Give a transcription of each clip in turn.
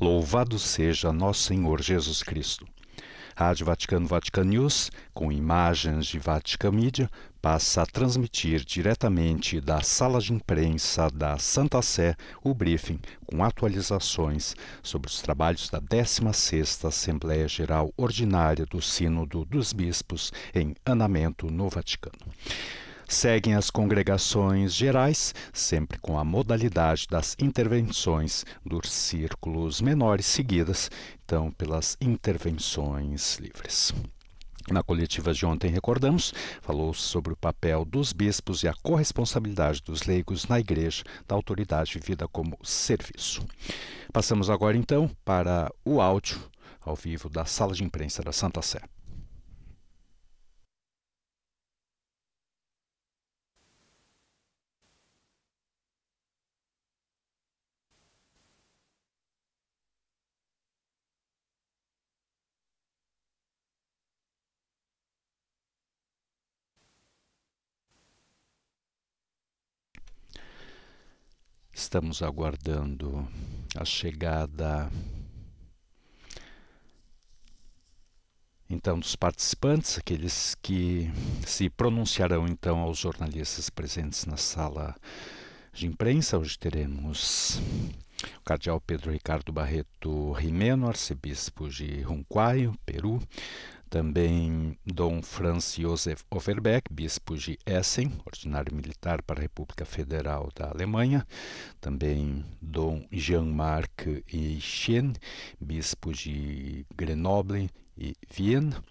Louvado seja nosso Senhor Jesus Cristo. Rádio Vaticano Vatican News, com imagens de Vatican Media, passa a transmitir diretamente da sala de imprensa da Santa Sé o briefing com atualizações sobre os trabalhos da 16ª Assembleia Geral Ordinária do Sínodo dos Bispos em Anamento, no Vaticano. Seguem as congregações gerais, sempre com a modalidade das intervenções dos círculos menores seguidas, então pelas intervenções livres. Na coletiva de ontem, recordamos, falou sobre o papel dos bispos e a corresponsabilidade dos leigos na igreja da autoridade vida como serviço. Passamos agora, então, para o áudio ao vivo da sala de imprensa da Santa Sé. estamos aguardando a chegada então dos participantes, aqueles que se pronunciarão então aos jornalistas presentes na sala de imprensa. Hoje teremos o cardeal Pedro Ricardo Barreto Rimeno, arcebispo de Runquaio, Peru, também Dom Franz Josef Overbeck, bispo de Essen, ordinário militar para a República Federal da Alemanha, também Dom Jean-Marc Eichen, bispo de Grenoble e Viena,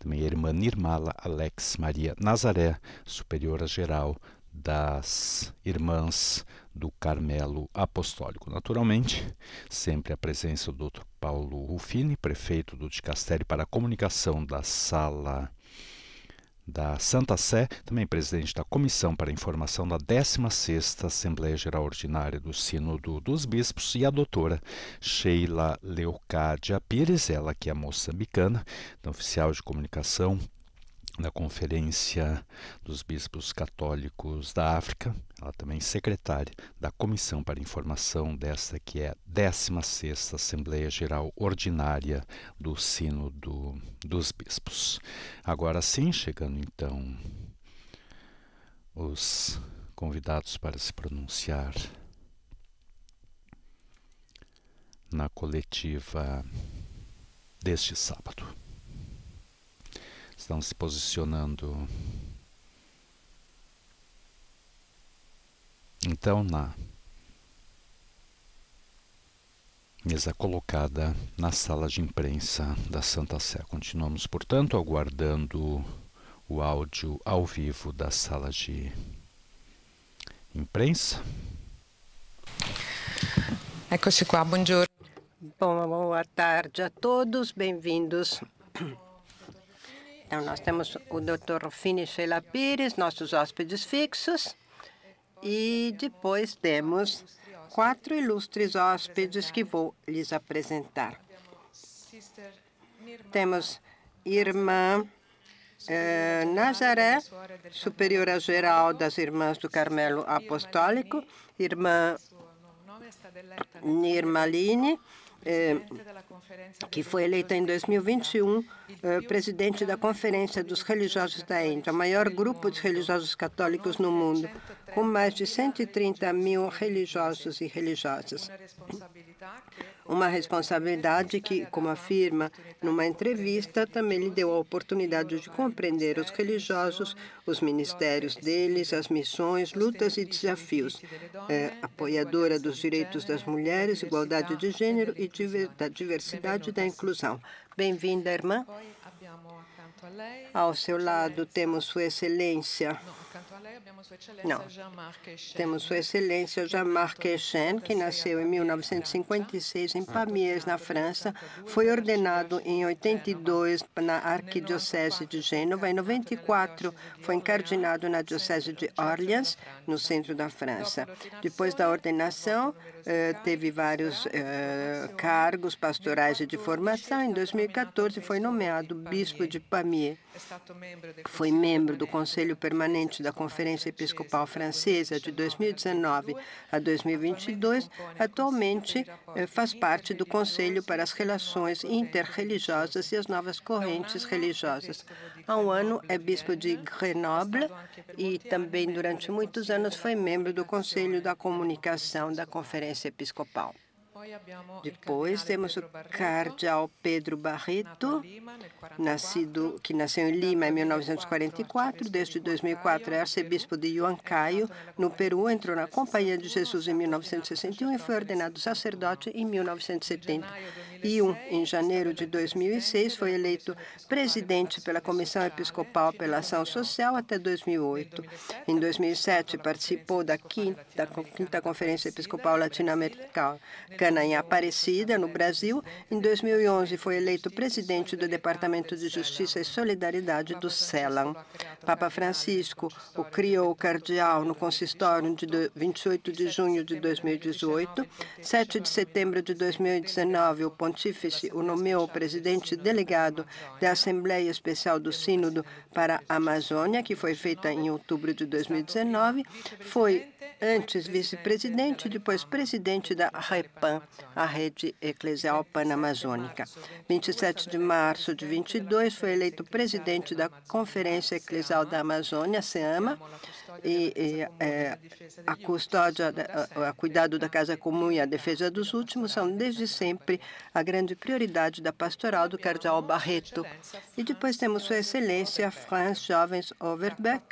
também a irmã Nirmala Alex Maria Nazaré, superiora geral das irmãs do Carmelo Apostólico. Naturalmente, sempre a presença do Dr. Paulo Rufini, prefeito do Dicastério para a Comunicação da Sala da Santa Sé, também presidente da Comissão para a Informação da 16ª Assembleia Geral Ordinária do Sínodo dos Bispos e a doutora Sheila Leocádia Pires, ela que é moçambicana, oficial de comunicação na Conferência dos Bispos Católicos da África, ela também é secretária da Comissão para Informação desta que é a 16 Assembleia Geral Ordinária do Sino do, dos Bispos. Agora sim, chegando então os convidados para se pronunciar na coletiva deste sábado estão se posicionando. Então, na mesa colocada na sala de imprensa da Santa Sé. Continuamos, portanto, aguardando o áudio ao vivo da sala de imprensa. Eccoci qua, buongiorno. Bom, boa tarde a todos, bem-vindos então, nós temos o Dr. Rufini Sheila Pires, nossos hóspedes fixos, e depois temos quatro ilustres hóspedes que vou lhes apresentar. Temos irmã eh, Nazaré, superiora geral das Irmãs do Carmelo Apostólico, irmã Nirmaline, é, que foi eleita em 2021 é, presidente da Conferência dos Religiosos da Índia, o maior grupo de religiosos católicos no mundo, com mais de 130 mil religiosos e religiosas. Uma responsabilidade que, como afirma numa entrevista, também lhe deu a oportunidade de compreender os religiosos, os ministérios deles, as missões, lutas e desafios. É, apoiadora dos direitos das mulheres, igualdade de gênero e né? da diversidade e da inclusão. Bem-vinda, irmã. Ao seu lado temos Sua Excelência. Não. Temos Sua Excelência Jean-Marc Echen, que nasceu em 1956 em Pamiers, na França. Foi ordenado em 82 na Arquidiocese de Gênova. Em 94 foi encardinado na Diocese de Orleans, no centro da França. Depois da ordenação, eh, teve vários eh, cargos pastorais e de formação. Em 2014, foi nomeado bispo de Pamiers. Foi membro do Conselho Permanente da Conferência Episcopal Francesa de 2019 a 2022. Atualmente, eh, faz parte do Conselho para as Relações Interreligiosas e as Novas Correntes Religiosas. Há um ano é bispo de Grenoble e também durante muitos anos foi membro do Conselho da Comunicação da Conferência Episcopal. Depois temos o cardeal Pedro Barreto, nascido, que nasceu em Lima em 1944, desde 2004 é arcebispo de Huancayo, no Peru, entrou na Companhia de Jesus em 1961 e foi ordenado sacerdote em 1970. Pio, em janeiro de 2006, foi eleito presidente pela Comissão Episcopal pela Ação Social até 2008. Em 2007, participou da quinta, quinta Conferência Episcopal Latino-Americana em Aparecida, no Brasil. Em 2011, foi eleito presidente do Departamento de Justiça e Solidariedade do CELAM. Papa Francisco o criou cardeal no consistório de 28 de junho de 2018, 7 de setembro de 2019, o Pontífice o nomeou é presidente delegado da Assembleia Especial do Sínodo para a Amazônia, que foi feita em outubro de 2019. Foi antes vice-presidente, depois presidente da REPAN, a Rede Eclesial Panamazônica. 27 de março de 22 foi eleito presidente da Conferência Eclesial da Amazônia, SEAMA, e, e é, a custódia, o né? cuidado da casa comum e a defesa dos últimos são desde né? sempre a grande prioridade da pastoral do cardeal Barreto. E depois temos Sua Excelência Franz Jovens Overbeck,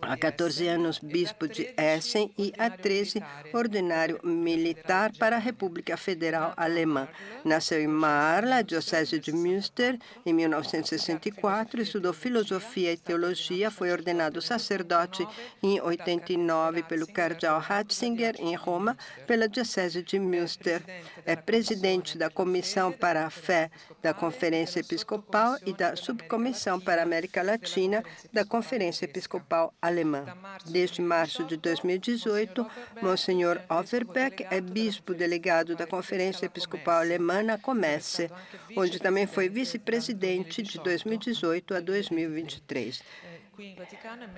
há 14 é anos bispo de Essen e há 13 ordinário militar é, para a República Federal Alemã. Nasceu em Marla, diocese de Münster, em 1964, estudou filosofia e teologia, foi ordenado sacerdote em 89 pelo cardeal Ratzinger, em Roma, pela Diocese de Münster. É presidente da Comissão para a Fé da Conferência Episcopal e da Subcomissão para a América Latina da Conferência Episcopal Alemã. Desde março de 2018, Monsenhor Offerbeck é bispo delegado da Conferência Episcopal Alemã na Comesse, onde também foi vice-presidente de 2018 a 2023.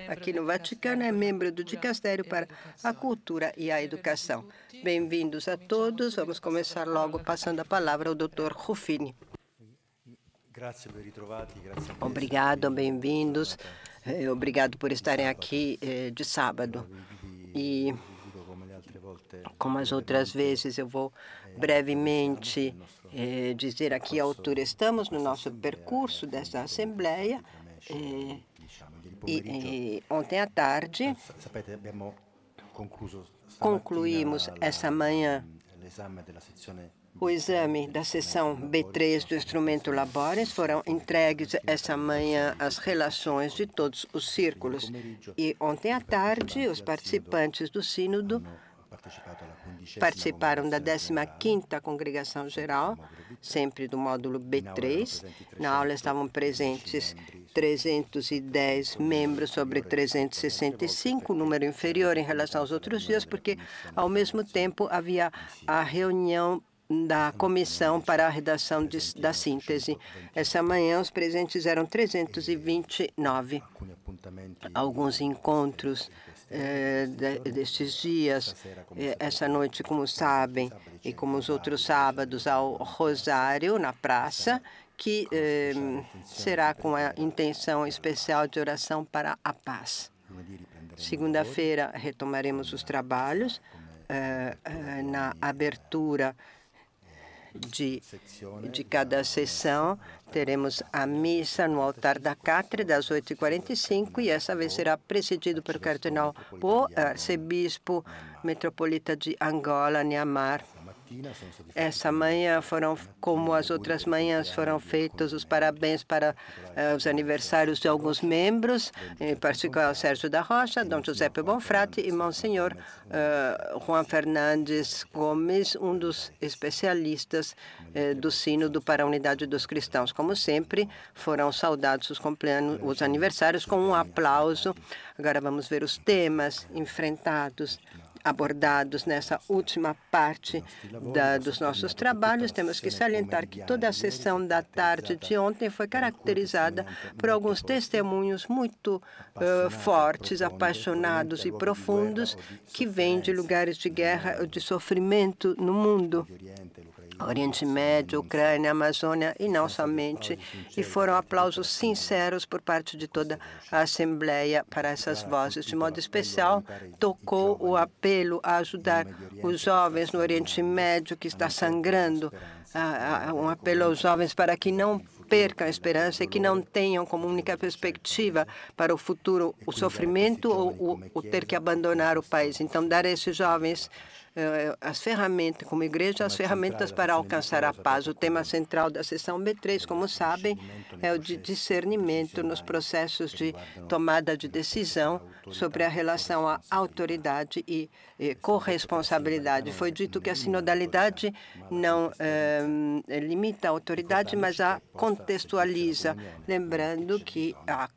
Aqui é no Vaticano é membro do Dicastério para a Cultura e a é Educação. Bem-vindos a todos. Vamos começar logo passando a palavra ao Dr. Ruffini. Obrigado, bem-vindos. Eh, obrigado por estarem aqui eh, de sábado. E, como as outras vezes, eu vou eh, brevemente dizer aqui a altura. Estamos no nosso percurso desta Assembleia. E, e ontem à tarde eh, concluímos essa manhã o exame da seção B3 do instrumento Labores foram entregues essa manhã as relações de todos os círculos. E ontem à tarde, os participantes do Sínodo participaram da 15ª Congregação Geral, sempre do módulo B3. Na aula estavam presentes 310 membros sobre 365, número inferior em relação aos outros dias, porque, ao mesmo tempo, havia a reunião da comissão para a redação de, da síntese. Essa manhã, os presentes eram 329. Alguns encontros é, destes dias, é, essa noite, como sabem, e como os outros sábados, ao Rosário, na praça, que eh, será com a intenção especial de oração para a paz. Segunda-feira retomaremos os trabalhos eh, eh, na abertura de, de cada sessão. Teremos a missa no altar da Cátedra, às 8h45, e essa vez será presidido pelo cardeal Bo, arcebispo metropolita de Angola, Niamar. Essa manhã foram, como as outras manhãs, foram feitos os parabéns para uh, os aniversários de alguns membros, em particular Sérgio da Rocha, Dom Giuseppe Bonfrati e Monsenhor uh, Juan Fernandes Gomes, um dos especialistas uh, do Sínodo para a Unidade dos Cristãos. Como sempre, foram saudados os, os aniversários com um aplauso. Agora vamos ver os temas enfrentados abordados nessa última parte da, dos nossos trabalhos, temos que salientar que toda a sessão da tarde de ontem foi caracterizada por alguns testemunhos muito uh, fortes, apaixonados e profundos que vêm de lugares de guerra ou de sofrimento no mundo. Oriente Médio, Ucrânia, Amazônia e não é somente, e foram aplausos sinceros por parte de toda a Assembleia para essas ah, vozes. De então, modo então, especial, então, tocou o apelo a ajudar os jovens no Oriente Médio que está sangrando, ah, ah, um apelo aos jovens para que não percam a é esperança e que não é tenham como única perspectiva para o futuro o sofrimento ou o ter que né? abandonar o país. Então, dar a esses jovens é, é, as ferramentas, como igreja, as é ferramentas para alcançar a paz. O tema central da sessão B3, como sabem, é o de discernimento nos processos de tomada de decisão sobre a relação à autoridade e, corresponsabilidade. Foi dito que a sinodalidade não é, eh, limita a autoridade, mas a contextualiza, lembrando que a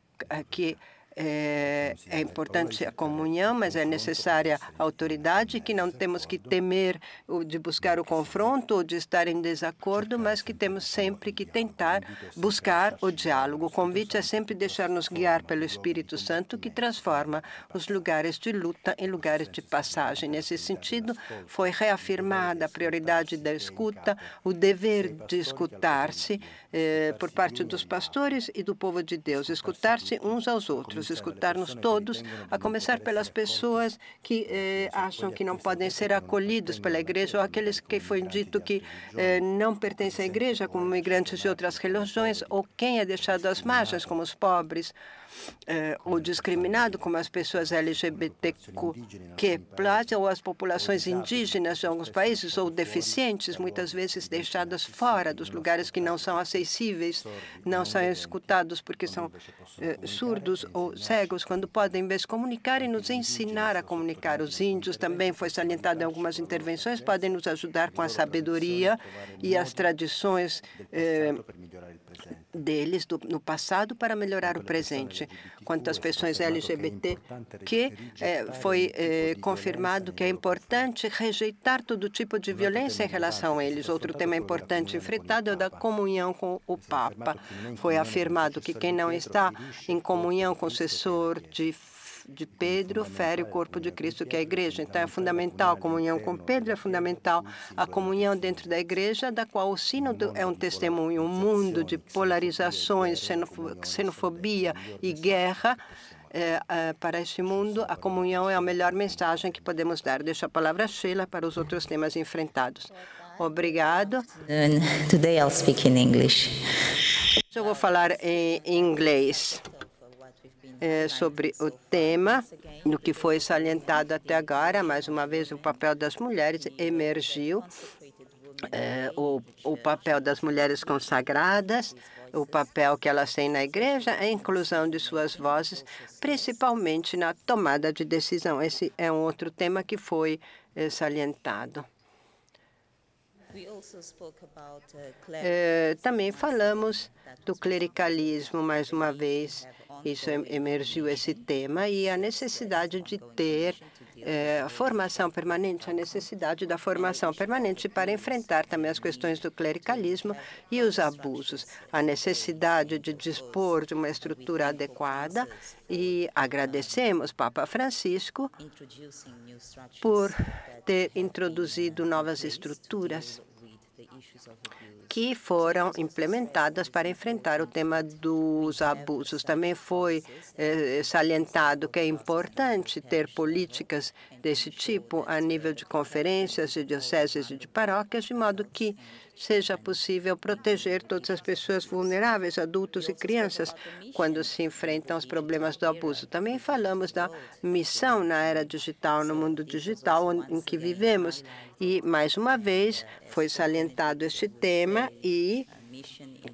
que é, é, é importante a é comunhão, mas é necessária a autoridade, que não temos que temer de buscar o confronto ou de estar em desacordo, mas que temos sempre que tentar é buscar o diálogo. O convite é sempre deixar-nos guiar pelo Espírito Santo, que transforma os lugares de luta em lugares de passagem. Nesse sentido, foi reafirmada a prioridade da escuta, o dever de escutar-se eh, por parte dos pastores e do povo de Deus, escutar-se uns aos outros todos, escutar-nos todos, a começar pelas pessoas que eh, acham que não podem ser acolhidos pela igreja ou aqueles que foi dito que eh, não pertencem à igreja, como migrantes de outras religiões, ou quem é deixado às margens, como os pobres é, eh, ou discriminado, como as pessoas LGBTQ, ou as populações indígenas de alguns países, ou deficientes, muitas vezes deixadas fora dos lugares que não são acessíveis, não são escutados porque são eh, surdos ou cegos, quando podem de comunicar e nos ensinar a comunicar. Os índios também foi salientado em algumas intervenções, podem nos ajudar com a sabedoria e as tradições. Eh, deles do, no passado para melhorar o presente. Quanto às pessoas é LGBT, que é, é eh, foi é, confirmado que é importante rejeitar todo tipo de violência em relação a eles. Outro tema importante enfrentado é o da comunhão com o é Papa. Foi afirmado que quem não está em comunhão com o sucessor de de Pedro fere o corpo de Cristo, que é a igreja. Então é fundamental a comunhão com Pedro, é fundamental a comunhão dentro da igreja, da qual o sínodo é um testemunho. Um mundo de polarizações, xenofobia e guerra eh, eh, para este mundo, a comunhão é a melhor mensagem que podemos dar. Deixo a palavra a Sheila para os outros temas enfrentados. Obrigado. Today I'll speak in English. Eu vou falar em inglês é, sobre o tema, no que foi salientado até agora. Mais uma vez, o papel das mulheres emergiu, é, o, o papel das mulheres consagradas, o papel que elas têm na igreja, a inclusão de suas vozes, principalmente na tomada de decisão. Esse é um outro tema que foi é, salientado. É, também falamos do clericalismo mais uma vez. Isso emergiu esse tema e a necessidade de ter é, formação permanente, a necessidade da formação permanente para enfrentar também as questões do clericalismo e os abusos, a necessidade de dispor de uma estrutura adequada e agradecemos Papa Francisco por ter introduzido novas estruturas que foram implementadas para enfrentar o tema dos abusos. Também foi eh, salientado que é importante ter políticas desse tipo a nível de conferências, de dioceses e de paróquias, de modo que seja possível proteger todas as pessoas vulneráveis, adultos e crianças, quando se enfrentam aos problemas do abuso. Também falamos da missão na era digital, no mundo digital em que vivemos. E, mais uma vez, foi salientado este tema e,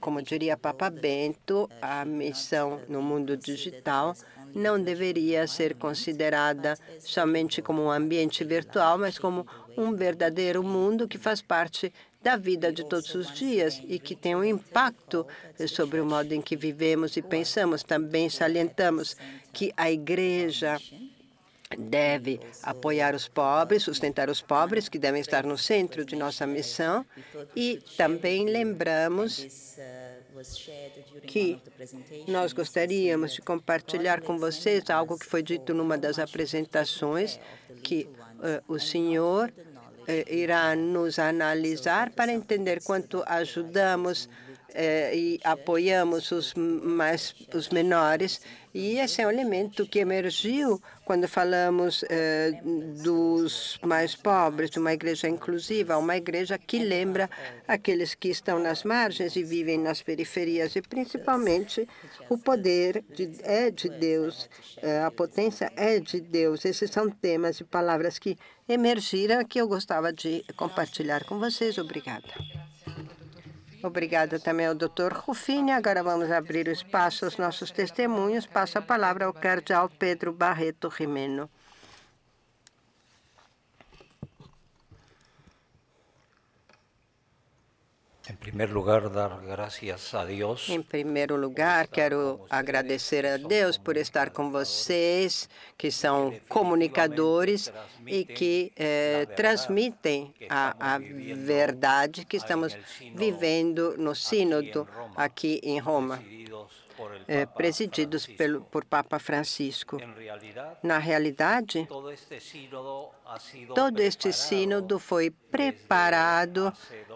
como diria Papa Bento, a missão no mundo digital não deveria ser considerada somente como um ambiente virtual, mas como um verdadeiro mundo que faz parte da vida de todos os dias e que tem um impacto sobre o modo em que vivemos e pensamos. Também salientamos que a igreja deve apoiar os pobres, sustentar os pobres, que devem estar no centro de nossa missão, e também lembramos que nós gostaríamos de compartilhar com vocês algo que foi dito numa das apresentações, que uh, o senhor uh, irá nos analisar para entender quanto ajudamos é, e apoiamos os mais os menores e esse assim, é um elemento que emergiu quando falamos é, dos mais pobres, de uma igreja inclusiva, uma igreja que lembra aqueles que estão nas margens e vivem nas periferias. E, principalmente, o poder de, é de Deus, é, a potência é de Deus. Esses são temas e palavras que emergiram que eu gostava de compartilhar com vocês. Obrigada. Obrigada também ao Dr. Rufini. Agora vamos abrir o espaço aos nossos testemunhos. Passo a palavra ao cardeal Pedro Barreto Rimeno. Em primeiro lugar, dar graças a Deus. Em primeiro lugar, quero agradecer a Deus por estar com vocês, que são comunicadores e que eh, transmitem a, a, verdade que estamos vivendo no Sínodo aqui em Roma é, presididos pelo, por Papa Francisco. Na realidade, todo este sínodo foi preparado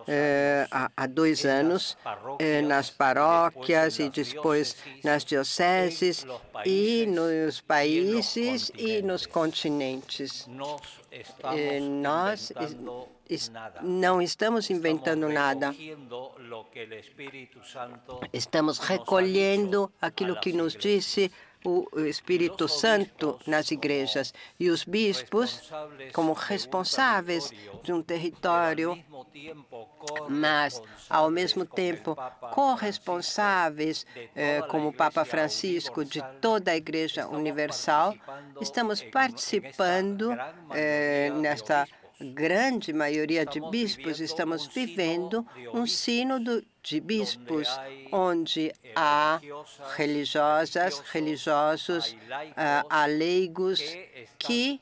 é, há, há, dois anos é, nas paróquias e depois nas dioceses e nos países e nos continentes. Eh, nós não estamos inventando nada. Estamos recolhendo aquilo que nos disse o Espírito Santo nas igrejas e os bispos como responsáveis de um território, mas, ao mesmo tempo, corresponsáveis, eh, como o Papa Francisco, de toda a Igreja Universal, estamos participando eh, nesta grande maioria de bispos, estamos vivendo um sino do de bispos, onde há religiosas, religiosos, eh, há leigos que,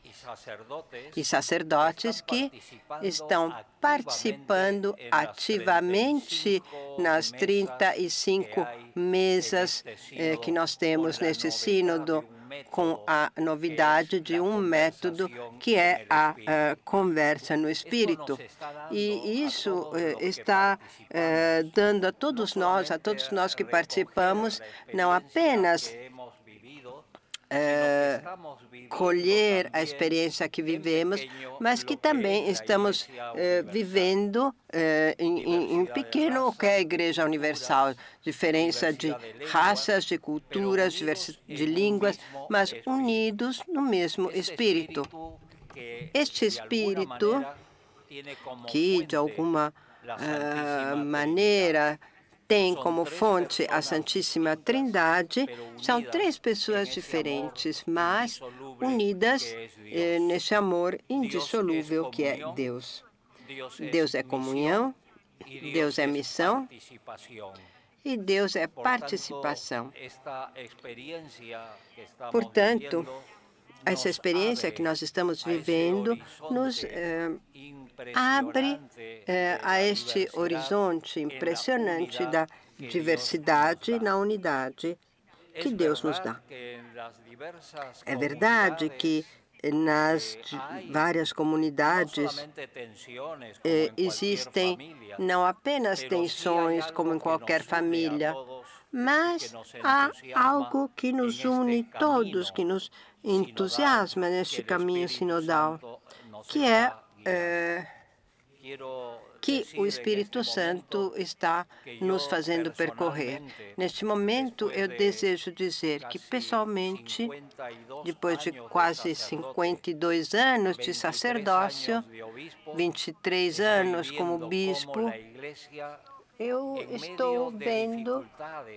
e sacerdotes que estão participando ativamente nas 35 mesas que eh, nós temos neste sínodo com a novidade de um método que é a eh, conversa no espírito. E isso eh, está eh, dando a todos nós, a todos nós que participamos, não apenas é, colher a experiência que vivemos, mas que também estamos é, vivendo é, em, em, pequeno o que é a Igreja Universal, diferença de raças, de culturas, de línguas, mas unidos no mesmo espírito. Este espírito que, de alguma ah, maneira, tem como fonte a Santíssima Trindade, são três é pessoas diferentes, mas é unidas eh, nesse amor indissolúvel que é Deus. Deus é comunhão, Deus é missão e Deus é participação. Portanto, essa experiência que nós estamos vivendo nos eh, abre eh, eh, a este horizonte impressionante da diversidade na unidade que Deus nos dá. É verdade que nas eh, várias comunidades eh, existem não apenas tensões, como em qualquer família, mas há algo que nos une todos, que nos entusiasma neste caminho sinodal, que é é, que o Espírito Santo está nos fazendo percorrer. Neste momento, eu desejo dizer que, pessoalmente, depois de quase 52 anos de sacerdócio, 23 anos como bispo, eu estou vendo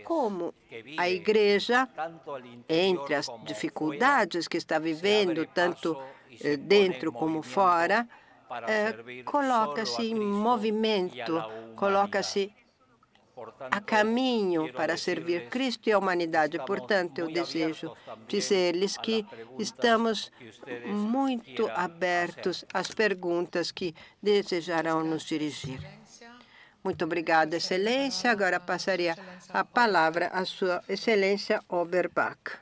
como a igreja, entre as dificuldades que está vivendo, tanto eh, dentro como fora, eh, coloca-se em movimento, coloca-se a caminho para servir Cristo e a humanidade. Portanto, eu desejo dizer-lhes que estamos muito abertos às perguntas que desejarão nos dirigir. Muito obrigada, Excelência. Agora passaria a palavra à Sua Excelência Oberbach.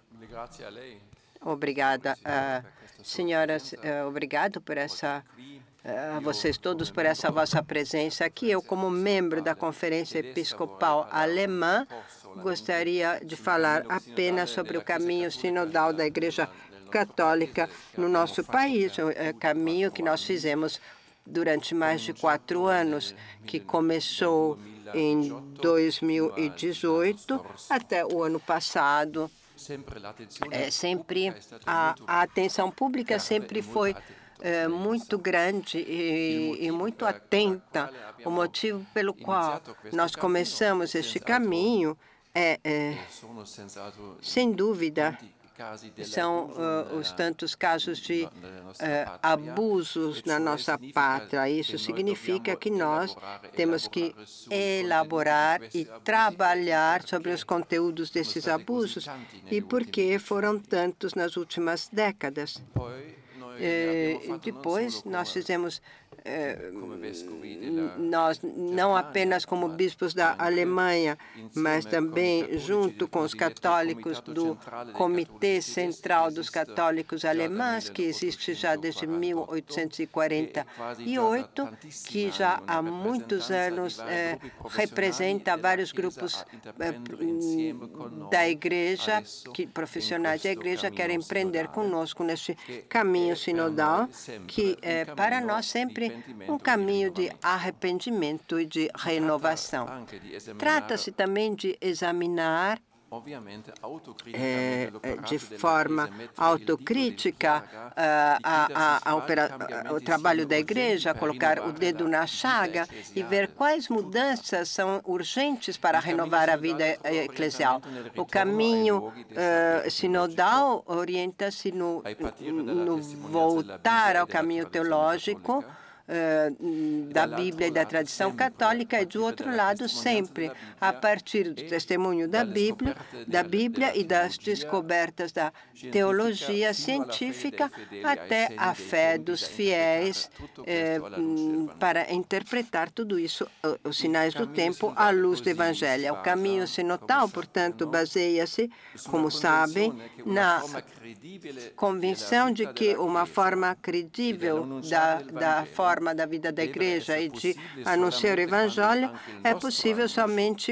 Obrigada, uh, senhoras. Uh, obrigado por essa a ah, vocês todos por essa vossa presença aqui. Eu, como membro da Conferência Episcopal Alemã, gostaria de falar apenas sobre o caminho sinodal da Igreja Católica no nosso país, o eh, caminho que nós fizemos durante mais de quatro anos, que começou em 2018 até o ano passado. É, é, sempre a, a atenção pública sempre foi é, muito grande e, e muito é, atenta. É, é o motivo pelo qual nós começamos este caminho é, é sem dúvida, são uh, os tantos casos de uh, abusos na nossa pátria. Isso significa que nós temos que elaborar e trabalhar sobre os conteúdos desses abusos e por que foram tantos nas últimas décadas. É, e depois nós fizemos eh, nós, não apenas né? como bispos da Alemanha, mas né, também junto com os católicos do Comitê Central dos Católicos Alemães, que existe já desde 1848, que é já há muitos anos eh, representa vários grupos eh, hum, da igreja, que, profissionais da igreja, querem empreender conosco neste caminho é sinodal, que né, para nós sempre um caminho de arrependimento e de renovação. Trata-se também de examinar é, de forma autocrítica eh, a, a, a, o trabalho da igreja, colocar o dedo na chaga e ver quais mudanças são urgentes para renovar a vida eclesial. O caminho uh, sinodal orienta-se no, no voltar ao caminho teológico da Bíblia e da tradição católica e, do outro lado, sempre a partir do testemunho da Bíblia, da Bíblia e das descobertas da teologia científica até a fé dos é fiéis eh, hum, para interpretar tudo isso, os sinais do tempo, à luz do Evangelho. É o caminho ah, sinotal, portanto, baseia-se, é como sabem, né, na convicção de que uma forma credível eh, da, da forma forma da vida da igreja e de anunciar o evangelho é possível somente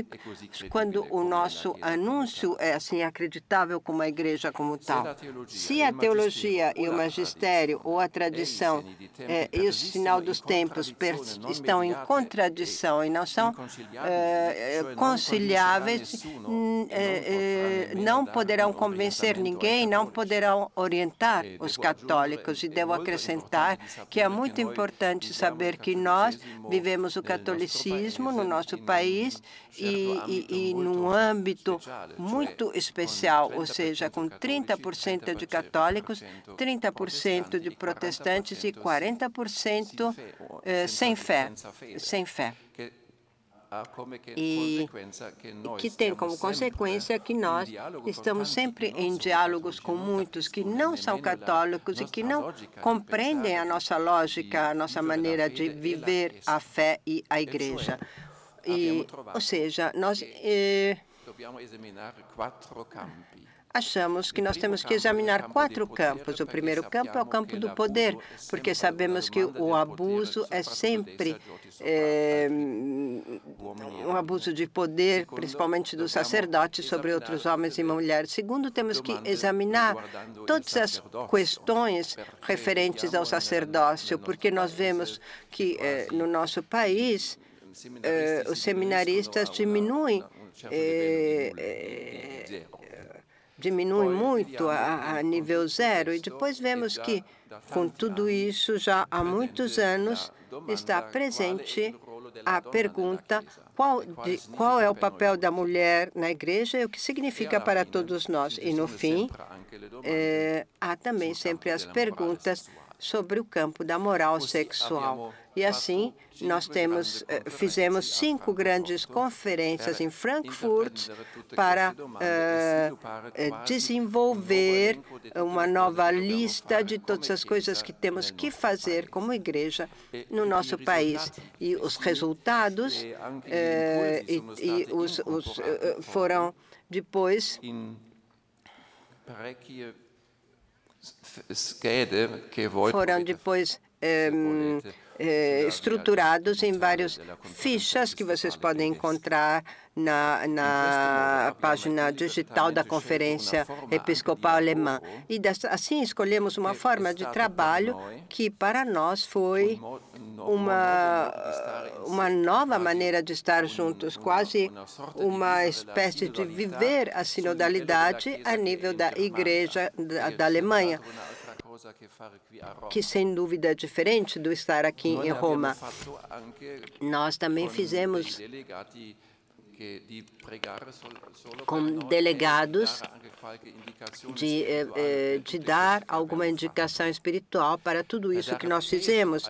é quando o nosso anúncio é assim acreditável como a igreja como tal. Se a teologia e o magistério ou a tradição é, é, e o sinal dos tempos né, estão em é contradição e não são eh, né? eh, é, conciliáveis, eh, não poderão convencer ninguém, não poderão orientar os católicos. E devo acrescentar que é muito importante importante então, saber que nós vivemos o é catolicismo no é nosso país e, e, e num âmbito muito especial, ou seja, com 30% de católicos, 30% de protestantes e 40% sem eh, fé, sem fé. Ah, e que tem como consequência que nós estamos sempre em diálogos com muitos que não são católicos e que não compreendem a nossa lógica, a nossa maneira de viver a fé e a igreja. E, ou seja, nós. Eh, achamos que nós temos que examinar quatro campos. O primeiro campo é o campo do poder, porque sabemos que o abuso é sempre é, um abuso de poder, principalmente dos sacerdotes sobre outros homens e mulheres. Segundo, temos que examinar todas as questões referentes ao é sacerdócio, porque nós vemos que é, no nosso país é, os seminaristas diminuem é, diminui muito a, a nível zero, e depois vemos que, com tudo isso, já há muitos anos está é presente a pergunta qual, de, qual é o papel da mulher na igreja e o que significa para todos nós. E, no fim, é, há também sempre as perguntas sobre o campo da moral sexual. E assim, nós temos, eh, fizemos cinco grandes conferências em Frankfurt para uh, desenvolver uma nova lista de todas as coisas que temos que fazer como igreja no nosso país. E os resultados uh, e, e os, os, uh, foram depois foram depois um, eh, estruturados em várias é fichas que vocês podem encontrar na, na página é digital da Conferência Episcopal Alemã. E assim escolhemos uma forma de trabalho que para nós foi uma, uma nova maneira de estar juntos, quase uma espécie de viver a sinodalidade a nível da Igreja da, da Alemanha que sem dúvida é diferente do estar aqui em Roma. Nós também fizemos com delegados de, eh, eh, né? de dar alguma indicação espiritual para tudo isso que nós fizemos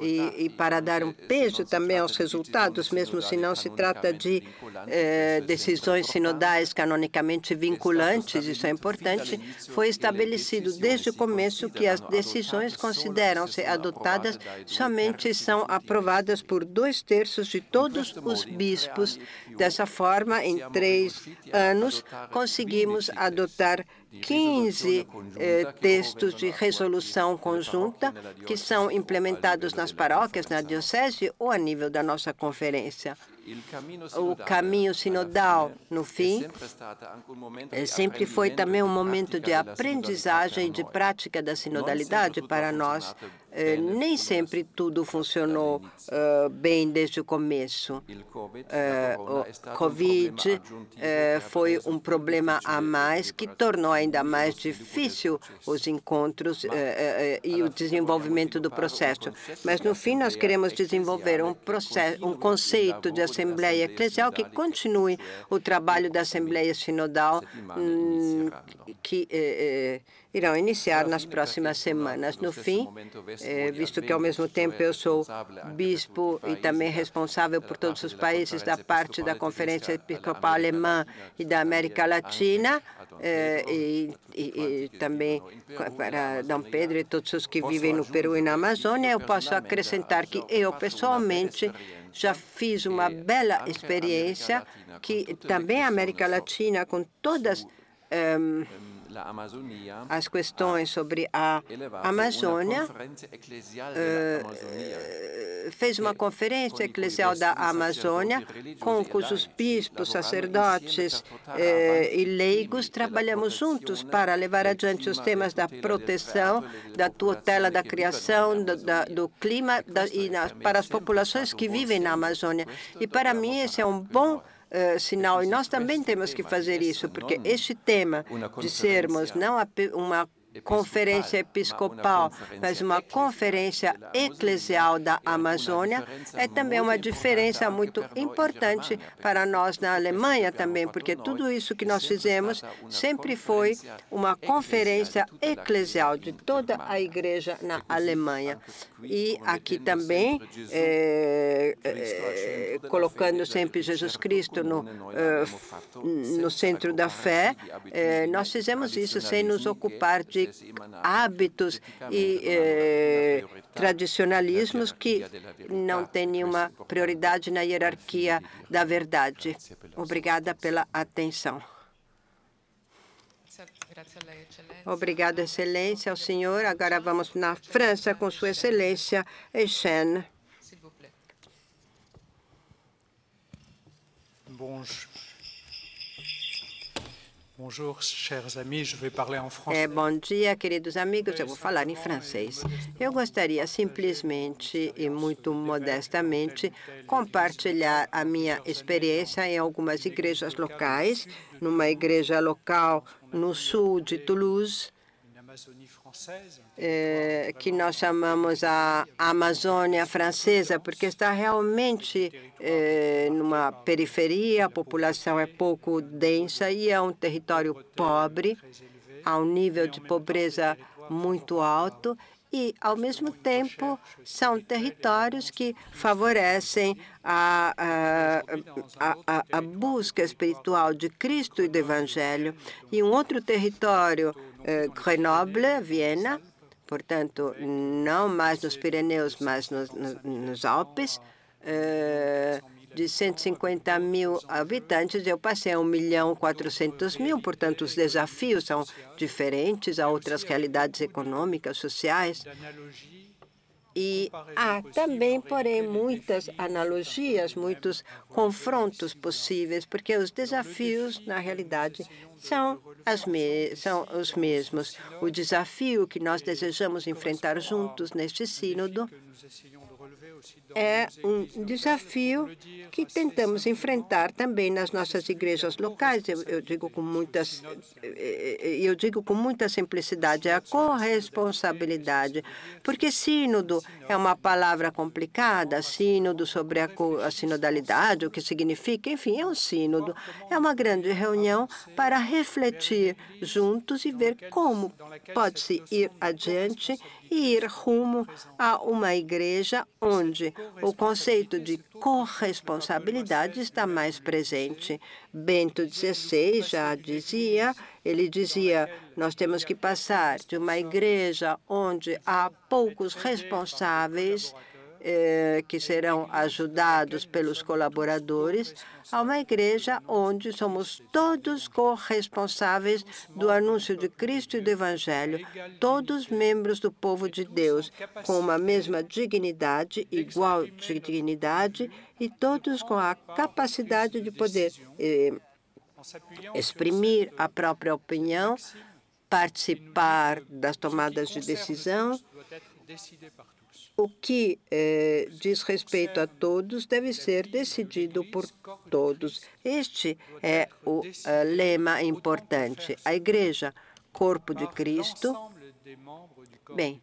e, e para dar um peso também aos resultados, né? mesmo eh, se não se trata de eh, decisões sinodais canonicamente vinculantes, isso é importante, foi estabelecido desde o começo que as decisões consideram-se adotadas somente são aprovadas por dois terços de todos os bispos. Dessa forma, em três anos, conseguimos adotar adotar 15 eh, textos de resolução conjunta que são implementados nas paróquias, na diocese ou a nível da nossa conferência. O caminho sinodal, no fim, sempre é foi também um momento de aprendizagem e de prática da sinodalidade para nós. É, nem sempre tudo funcionou ah, bem desde o começo. o Covid ah, é eh, foi um problema a mais que tornou ainda mais difícil os encontros eh, eh, e o é desenvolvimento do processo. Mas, no fim, nós queremos desenvolver um, processo, um conceito de Assembleia Eclesial que continue o trabalho da Assembleia Sinodal hum, que irão iniciar nas próximas semanas. No fim, eh, visto que ao mesmo tempo eu é sou bispo e também responsável por todos os países da parte da Conferência Episcopal Alemã e da América Latina, e, eh, e, e também para Dom Pedro e todos os que vivem no Peru e na Amazônia, eu posso então, acrescentar que eu pessoalmente já fiz uma eh, bela experiência que também a América Latina, com todas um, as questões sobre a Amazônia, fez uma conferência eclesial da eh, eh, Amazônia com cujos bispos, sacerdotes eh, e leigos trabalhamos juntos para levar adiante os temas da proteção, da tutela da criação, do, do clima e para as populações que vivem na Amazônia. E para mim esse é um bom eh, sinal. E nós também temos que fazer isso, porque este tema de sermos não uma conferência episcopal, mas uma conferência eclesial da Amazônia é também uma diferença muito importante para nós na Alemanha é também, porque tudo isso que nós fizemos sempre foi uma conferência eclesial de toda a igreja na Alemanha. E aqui também, é, é, colocando sempre Jesus Cristo no, é, no centro da fé, nós fizemos isso sem nos ocupar de e hábitos e eh, tradicionalismos que não têm nenhuma prioridade na hierarquia da verdade. Obrigada pela atenção. Obrigada, Excelência, ao senhor. Agora vamos na França com Sua Excelência, Echene. Bons Bonjour, chers amis, je vais parler en É, bom dia, queridos amigos, eu vou falar em francês. Eu gostaria simplesmente e muito modestamente compartilhar a minha experiência em algumas igrejas locais, assim, numa né? igreja local no sul de Toulouse, é, que nós chamamos a Amazônia Francesa, porque está realmente é, numa periferia, a população é pouco densa e é um território pobre, há um nível de pobreza muito alto e, ao mesmo tempo, são territórios que favorecem a, a, a, a busca espiritual de Cristo e do Evangelho. E um outro território, eh, Grenoble, Viena, portanto, não mais nos Pirineus, mas nos, nos Alpes, eh, de 150 mil habitantes, eu passei a 1 milhão 400 mil. Portanto, os desafios são diferentes, a outras realidades econômicas, sociais. E há também, porém, muitas analogias, muitos confrontos possíveis, porque os desafios, na realidade, são, são, os mesmos. O desafio que nós desejamos enfrentar juntos neste sínodo é um desafio que tentamos enfrentar também nas nossas igrejas locais. Eu, eu digo com muitas, eh, eu digo com muita simplicidade, é a corresponsabilidade, porque sínodo é uma palavra complicada, sínodo sobre a, a sinodalidade, o que significa, enfim, é um sínodo, é uma grande reunião para refletir juntos e ver como pode se ir adiante e ir rumo a uma igreja onde o conceito de corresponsabilidade está mais presente. Bento XVI já dizia, ele dizia, nós temos que passar de uma igreja onde há poucos responsáveis é, que serão ajudados pelos colaboradores, a uma igreja onde somos todos corresponsáveis do anúncio de Cristo e do Evangelho, todos membros do povo de Deus, com uma mesma dignidade, igual dignidade, e todos com a capacidade de poder eh, exprimir a própria opinião, participar das tomadas de decisão o que eh, diz respeito a todos deve ser decidido por todos. Este é o eh, lema importante. A Igreja, corpo de Cristo, bem,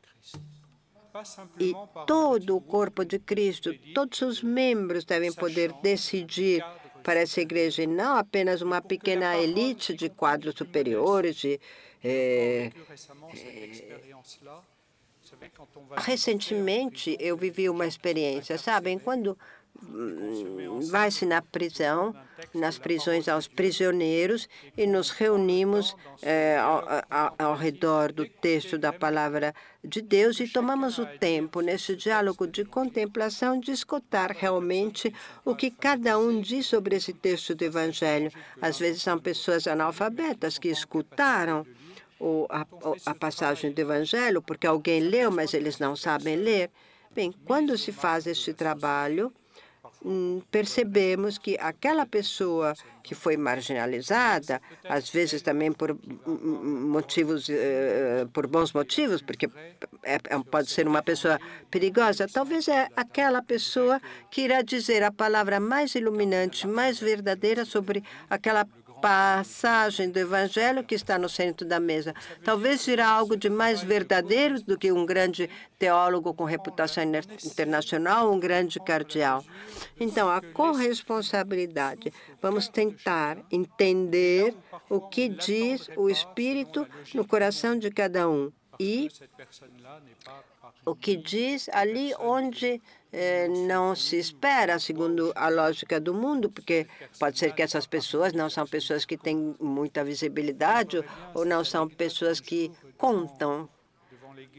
e todo o corpo de Cristo, todos os membros devem poder decidir para essa igreja, e não apenas uma pequena elite de quadros superiores, de eh, eh Recentemente eu vivi uma experiência, sabem? Quando hum, vai-se na prisão, nas prisões aos prisioneiros e nos reunimos é, ao, ao, ao, redor do texto da palavra de Deus e tomamos o tempo nesse diálogo de contemplação de escutar realmente o que cada um diz sobre esse texto do Evangelho. Às vezes são pessoas analfabetas que escutaram ou a, a passagem do Evangelho, porque alguém leu, mas eles não sabem ler. Bem, quando se faz este trabalho, hum, percebemos que aquela pessoa que foi marginalizada, às vezes também por hum, hum, motivos, eh, por bons motivos, porque é, é pode ser uma pessoa perigosa, talvez é aquela pessoa que irá dizer a palavra mais iluminante, mais verdadeira sobre aquela passagem do Evangelho que está no centro da mesa. Talvez dirá algo de mais verdadeiro do que um grande teólogo com reputação internacional, um grande cardeal. Então, a corresponsabilidade. Vamos tentar entender o que diz o Espírito no coração de cada um. E o que diz ali onde eh, não se espera, segundo a lógica do mundo, porque pode ser que essas pessoas não são pessoas que têm muita visibilidade ou não são pessoas que contam.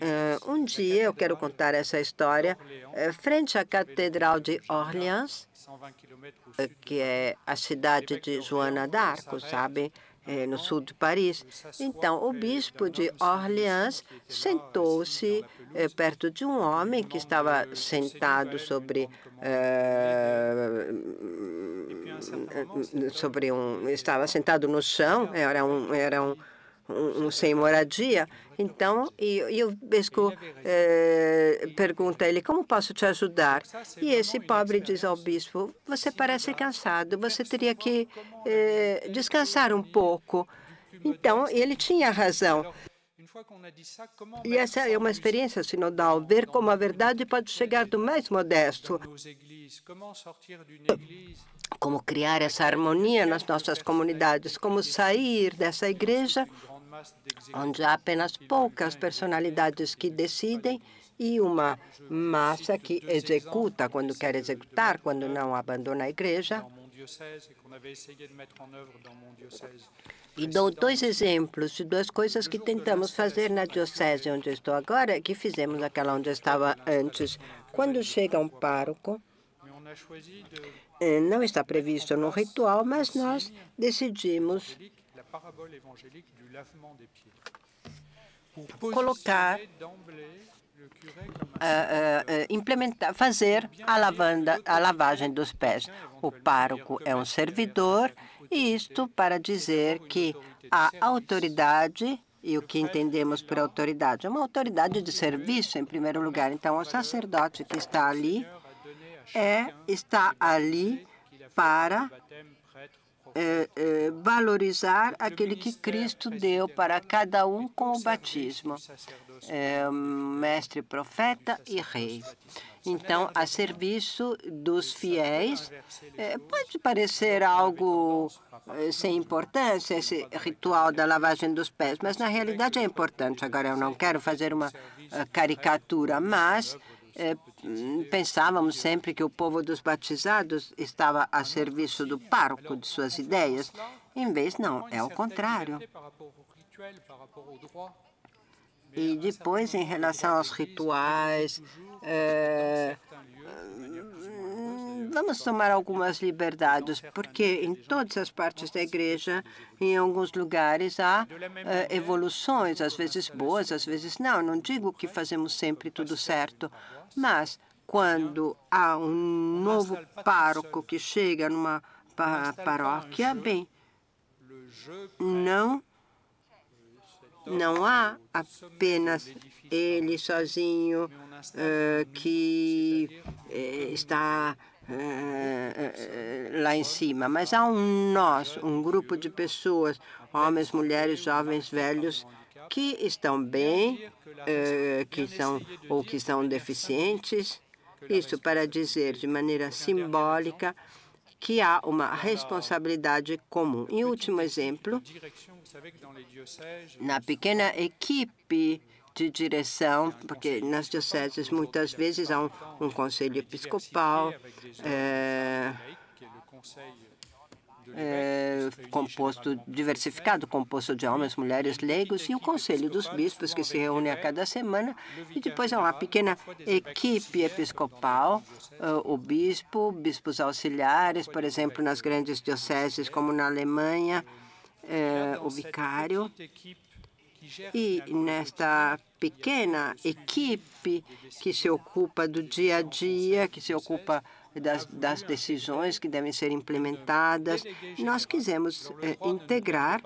Eh, um dia, eu quero contar essa história, eh, frente à Catedral de Orleans, que é a cidade de Joana d'Arco, sabe? no sul de Paris. Então, o bispo de Orleans sentou-se é perto de um homem que estava sentado sobre, uh, sobre um estava sentado no chão. Era um era um, um, um sem moradia. Então, e, e o bispo eh, pergunta a ele, como posso te ajudar? E esse pobre diz ao bispo, você parece cansado, você teria que eh, descansar um pouco. Então, ele tinha razão. E essa é uma experiência sinodal, ver como a verdade pode chegar do mais modesto. Como criar essa harmonia nas nossas comunidades, como sair dessa igreja onde há apenas poucas personalidades que decidem e uma massa que executa quando quer executar, quando não abandona a igreja. E dou dois exemplos de duas coisas que tentamos fazer na diocese onde eu estou agora, que fizemos aquela onde eu estava antes. Quando chega um pároco, eh, não está previsto no ritual, mas nós decidimos colocar Uh, uh, implementar, fazer a, lavanda, a lavagem dos pés. O pároco é um servidor isto para dizer que a autoridade e o que entendemos por autoridade é uma autoridade de serviço, em primeiro lugar. Então, o sacerdote que está ali é, está ali para é, é, valorizar aquele que Cristo deu para cada um com o batismo, é, mestre, profeta e rei então a serviço dos fiéis. Eh, pode parecer algo eh, sem importância, esse ritual da lavagem dos pés, mas na realidade é importante. Agora, eu não quero fazer uma eh, caricatura, mas pensávamos sempre que o povo dos batizados estava a serviço do pároco, de suas ideias. Em vez, não, é o contrário. E depois, em relação aos rituais, é, vamos tomar algumas liberdades, porque em todas as partes da igreja, em alguns lugares, há é, evoluções, às vezes boas, às vezes não. Não digo que fazemos sempre tudo certo, mas quando há um novo pároco que chega numa paróquia, bem, não não há apenas ele sozinho que eh, está eh, eh, lá em cima. Mas há um nós, um grupo de pessoas, homens, mulheres, jovens, velhos, que estão bem, que são ou que são deficientes. Isso para dizer de maneira simbólica que há uma responsabilidade comum. Em último exemplo, na pequena equipe de direção, porque nas dioceses muitas vezes há um, um conselho episcopal, é, é, composto, diversificado, composto de homens, mulheres, leigos e o Conselho dos Bispos, que se reúne a cada semana. E depois há uma pequena equipe episcopal, é, o bispo, bispos auxiliares, por exemplo, nas grandes dioceses, como na Alemanha, é, o vicário. E nesta pequena equipe que se ocupa do dia a dia, que se ocupa das, das decisões que devem ser implementadas, nós quisemos é eh, é integrar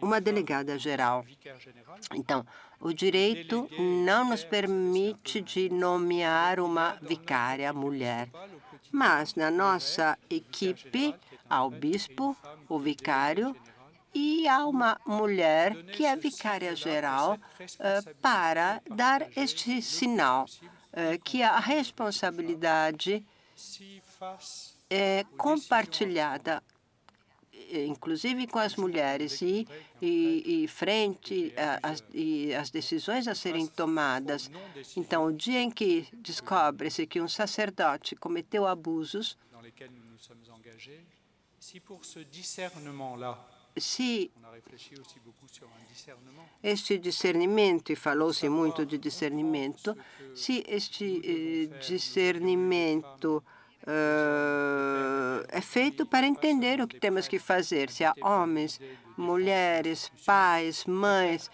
uma delegada geral. É né? Então, o direito não nos permite de nomear uma vicária mulher, mas na nossa equipe há né? o bispo, o vicário e há uma mulher que é vicária-geral eh, para dar este sinal, eh, que a responsabilidade é compartilhada, inclusive com as mulheres, e, e, e frente às decisões a serem tomadas. Então, o dia em que descobre-se que um sacerdote cometeu abusos, se se este discernimento, e falou-se muito de discernimento, se este euh, discernimento uh, é feito para entender o que temos que fazer, se há homens, mulheres, pais, mães,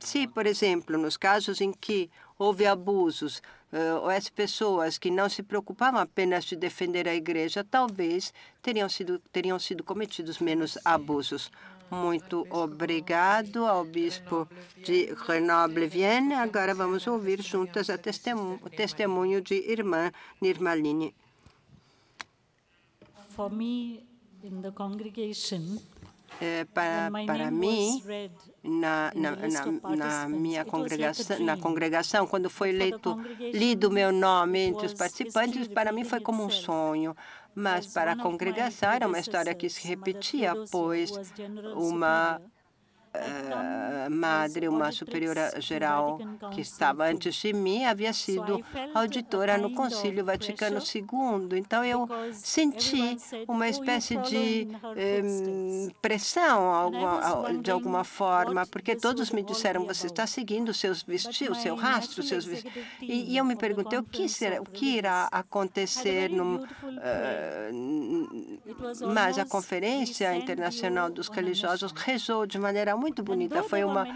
se, por exemplo, nos casos em que houve abusos, ah, ou as pessoas que não se preocupavam apenas de defender a igreja, talvez teriam sido, teriam sido cometidos menos abusos. Ah, Muito obrigado ao bispo de Grenoble-Vienne. Agora vamos ouvir juntas testemunho, o testemunho de irmã Nirmaline. é, para, para mim, na, na, na, na minha congregação, na congregação, quando foi leito, lido meu nome entre os participantes, para mim foi como um sonho mas para a congregação era uma história que se repetia, pois uma então, ah, é, madre, uma superiora geral então, que estava antes de mim, havia sido auditora no Concílio Vaticano II. Então, eu senti uma oh, espécie de hum, pressão de alguma forma, porque todos me disseram: você está seguindo seus vestidos, seu rastro, seus vestidos. E, eu me perguntei o que, será, o que irá acontecer. Ah, mas a Conferência Internacional dos Religiosos rezou de maneira muito muito bonita. Foi uma,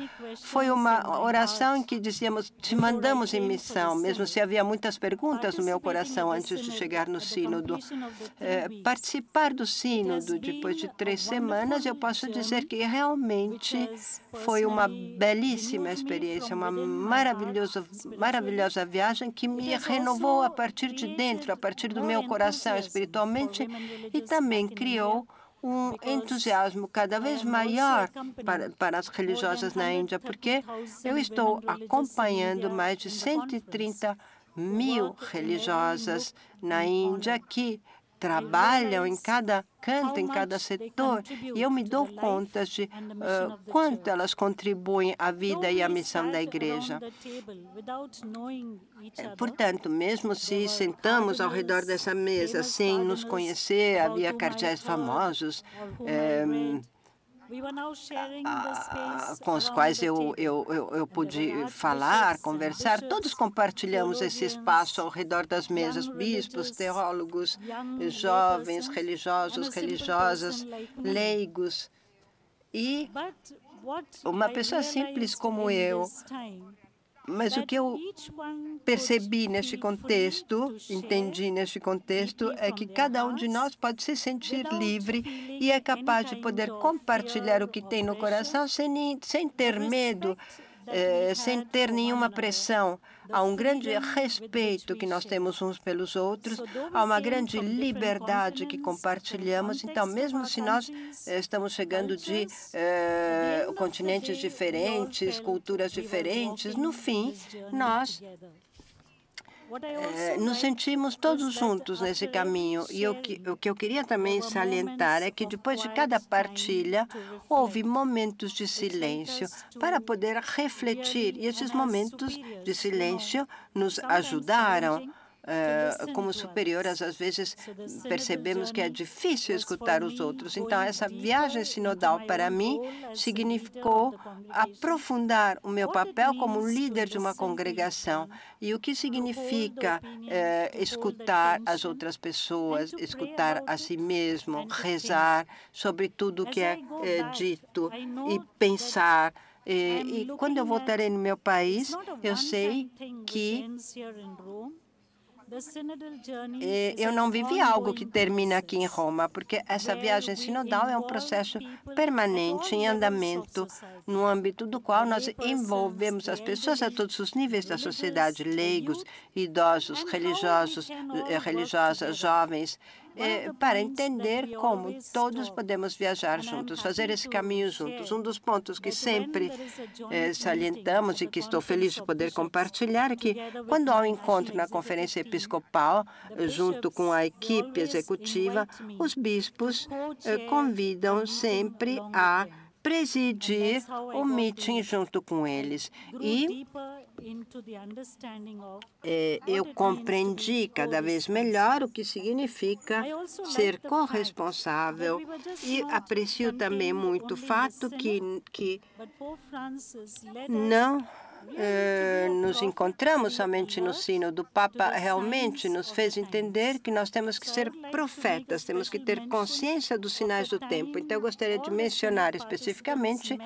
foi uma oração em que dizíamos, te mandamos em missão, mesmo se havia muitas perguntas no meu coração antes de chegar no sínodo. É, eh, participar do sínodo depois de três semanas, eu posso dizer que realmente foi uma belíssima experiência, uma maravilhosa, maravilhosa viagem que me renovou a partir de dentro, a partir do meu coração espiritualmente e também criou um entusiasmo cada vez é maior para, para as religiosas na Índia, porque eu estou acompanhando mais de 130 mil religiosas na Índia que trabalham em cada canto, em cada setor, e eu me dou conta de uh, quanto elas contribuem à vida e à missão da igreja. Portanto, mesmo se sentamos ao redor dessa mesa sem nos conhecer, havia cardeais famosos, eh, ah, ah, com os quais eu, eu, eu, eu pude falar, conversar. Todos compartilhamos esse espaço ao redor das mesas, bispos, teólogos, jovens, religiosos, religiosas, leigos. E uma pessoa simples como eu mas o que eu percebi neste contexto, entendi neste contexto, é que cada um de nós pode se sentir livre e é capaz de poder compartilhar o que tem no coração sem, sem ter medo eh, sem ter nenhuma pressão. Há um grande respeito que nós temos uns pelos outros, há uma grande liberdade que compartilhamos. Então, mesmo se nós eh, estamos chegando de eh, continentes diferentes, culturas diferentes, no fim, nós é, nos sentimos todos juntos nesse caminho. E que o que eu queria também salientar é que depois de cada partilha, houve momentos de silêncio para poder refletir. E esses momentos de silêncio nos ajudaram eh, como superiores, às vezes percebemos que é difícil escutar os outros. Então, essa viagem sinodal, para mim, significou é aprofundar o meu papel como líder de uma congregação e o que significa eh, escutar as outras pessoas, escutar a si mesmo, rezar sobre tudo o que é, é eh, dito é e pensar. E, e quando eu voltarei no meu país, eu sei que eu não vivi algo que termina aqui em Roma, porque essa viagem sinodal é um processo permanente em andamento, no âmbito do qual nós envolvemos as pessoas a todos os níveis da sociedade, leigos, idosos, religiosos, eh, religiosas, jovens, eh, para entender como todos podemos viajar juntos, fazer esse caminho juntos. Um dos pontos que sempre eh, salientamos e que estou feliz de poder compartilhar é que, quando há um encontro na Conferência Episcopal, eh, junto com a equipe executiva, os bispos convidam sempre a presidir o meeting junto com eles. E é, eu compreendi cada vez melhor o que significa ser corresponsável e aprecio também muito o fato que, que não é, nos encontramos somente no sino do Papa, realmente nos fez entender que nós temos que ser profetas, temos que ter consciência dos sinais do tempo. Então, eu gostaria de mencionar especificamente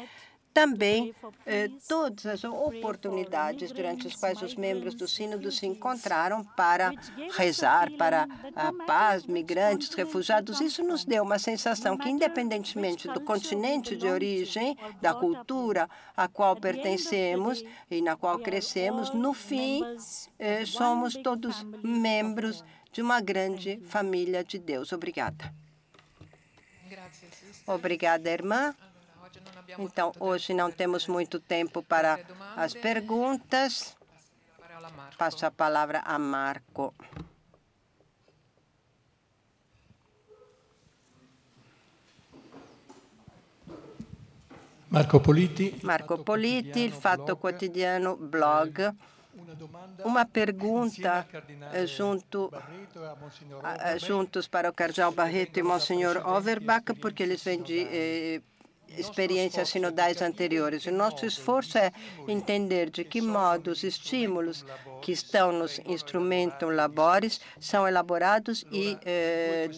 também eh, todas as oportunidades durante as quais os membros do Sínodo se encontraram para rezar para a paz, migrantes, refugiados. Isso nos deu uma sensação que, independentemente do continente de origem, da cultura a qual pertencemos e na qual crescemos, no fim, eh, somos todos membros de uma grande família de Deus. Obrigada. Obrigada, irmã. Então, hoje não temos muito tempo para as perguntas. Passo a palavra a Marco. Marco Politi. Marco Politi, Il Fatto Quotidiano, eh, blog. Uma pergunta eh, junto, eh, juntos para o Cardeal Barreto e Monsenhor Overbach, porque eles vêm de experiências sinodais anteriores. O nosso esforço é entender de que modo os estímulos que estão nos instrumentos labores são elaborados e eh,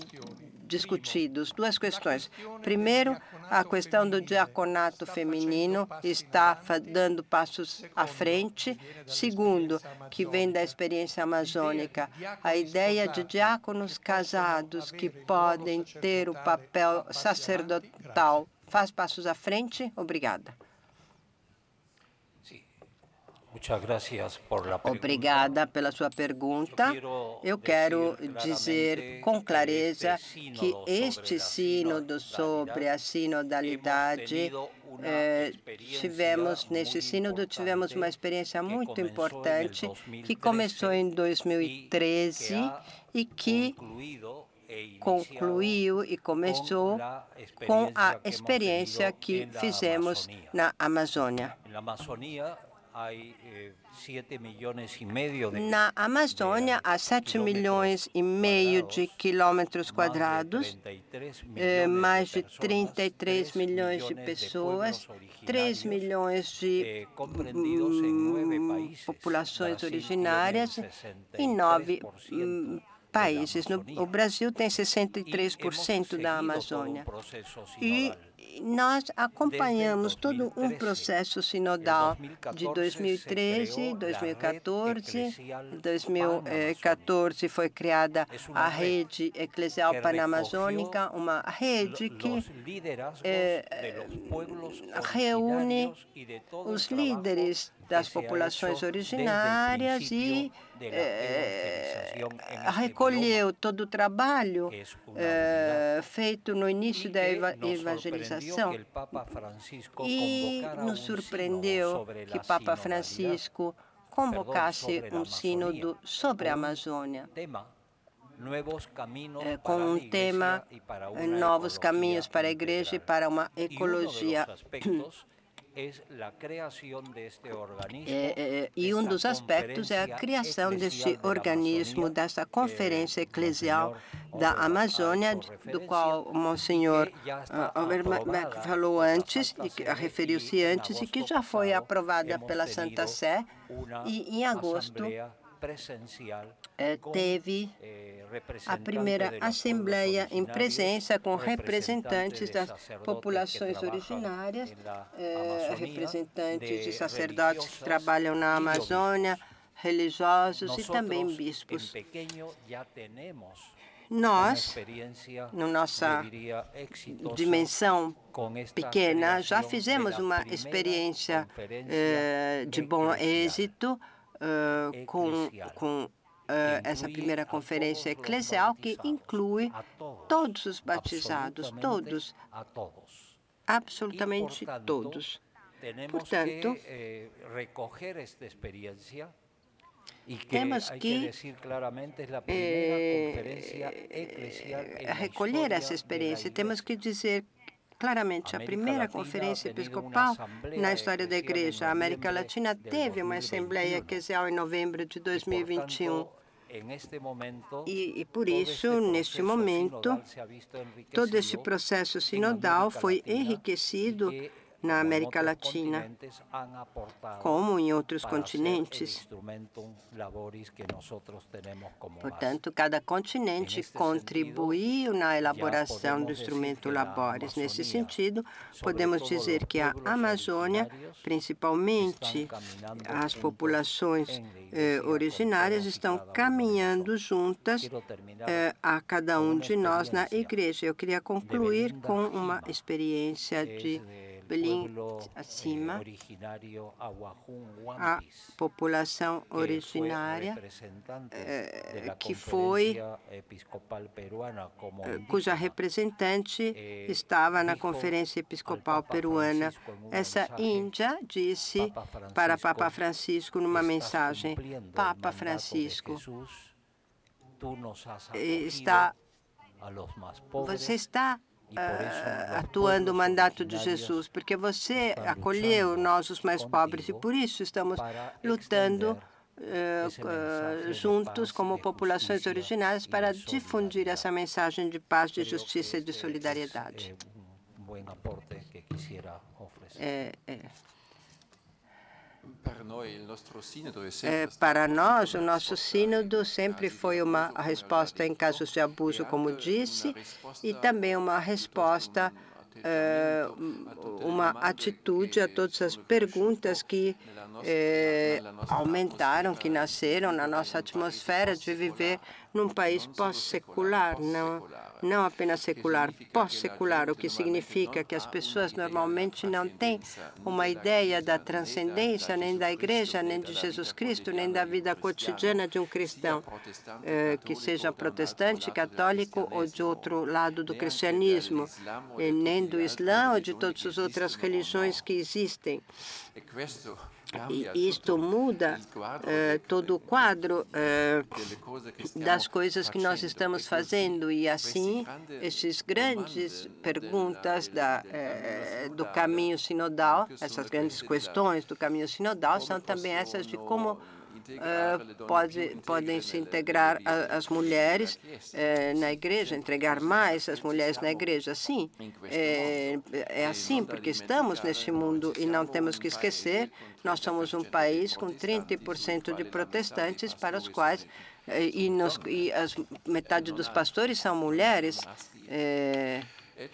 discutidos. Duas questões. Primeiro, a questão do diaconato feminino está dando passos à frente. Segundo, que vem da experiência amazônica, a ideia de diáconos casados que podem ter o papel sacerdotal faz passos à frente. Obrigada. Obrigada pela sua pergunta. Eu quero dizer com clareza que este sínodo sobre a sinodalidade eh, tivemos neste sínodo tivemos uma experiência muito importante que começou em 2013 e que concluiu e começou com a experiência que fizemos na Amazônia. Eh, na Amazônia, há 7 milhões e meio de quilômetros quadrados, eh, mais de 33 milhões de pessoas, 3 milhões de eh, hum, populações originárias e 9 países. No, o Brasil tem 63% da Amazônia. E nós acompanhamos todo um processo sinodal de 2013, 2014. Em 2014 foi criada é a Rede Eclesial Panamazônica, uma rede que eh, reúne os líderes das populações originárias e é, é, é recolheu todo o trabalho é, eh, feito no início da evangelização e nos surpreendeu que Papa Francisco convocasse um sínodo sobre a Amazônia com um tema Novos Caminhos eh, para a Igreja e para eh, uma Ecologia e eh, eh, eh, um dos aspectos é a criação deste organismo, desta conferência eclesial da Amazônia, do qual o Monsenhor Overbeck falou antes, referiu-se antes, e que ah, já foi aprovada pela Santa Sé, e em agosto eh, teve eh, a primeira assembleia em presença com representantes das populações originárias, representantes eh, de sacerdotes que trabalham na Amazônia, religiosos e também bispos. Nós, na nossa dimensão pequena, já fizemos uma experiência de bom êxito ah, com, com Uh, essa primeira conferência eclesial que inclui todos os batizados, todos, absolutamente todos. Portanto, temos que eh, recolher essa experiência. Temos eh, que dizer Claramente, a primeira conferência episcopal na história da Igreja. A América Latina teve uma Assembleia Eclesial em novembro de 2021. E, e, por isso, neste momento, todo este processo sinodal foi enriquecido na América Latina, como em outros continentes. Portanto, cada continente contribuiu na elaboração do instrumento Labores. Nesse sentido, podemos dizer que a Amazônia, principalmente as populações eh, originárias, estão caminhando juntas eh, a cada um de nós na igreja. Eu queria concluir com uma experiência de Belém acima, eh, a população originária que foi cuja representante estava eh, na Conferência Episcopal Peruana. Eh, Essa Índia disse para Papa Francisco numa mensagem: Papa Francisco está você está ah, atuando o mandato de Jesus, porque você acolheu nós, os mais pobres, e por isso estamos lutando eh, eh, juntos como populações originárias para difundir essa mensagem de paz, de justiça e de é solidariedade. É, é. É, para nós, o nosso é, né? sínodo sempre foi uma resposta em casos de né? abuso, como disse, e também uma resposta eh, uma atitude a todas as perguntas que é, aumentaram, que né? nasceram na nossa atmosfera de viver num país pós-secular, não, é? É. não apenas secular, pós-secular, o que significa que as pessoas normalmente não têm uma ideia da transcendência, nem da igreja, nem de Jesus Cristo, nem da vida cotidiana de um cristão, eh, que seja protestante, católico ou de outro lado do cristianismo, eh, nem do Islã ou de todas as outras religiões que existem. É ah, e isto muda eh, é todo o quadro eh, das coisas que nós estamos fazendo. E assim, essas grandes perguntas da, eh, do caminho sinodal, essas é grandes questões do caminho sinodal, são também essas de como ah, pode, podem se integrar a, as mulheres na igreja, entregar mais as mulheres na igreja. Sim, eh, é, é assim, porque estamos neste mundo e não temos que esquecer, nós somos um país com 30% de protestantes para os quais eh, e, nos, então, e as, é metade dos pastores são é mulheres. Eh, é,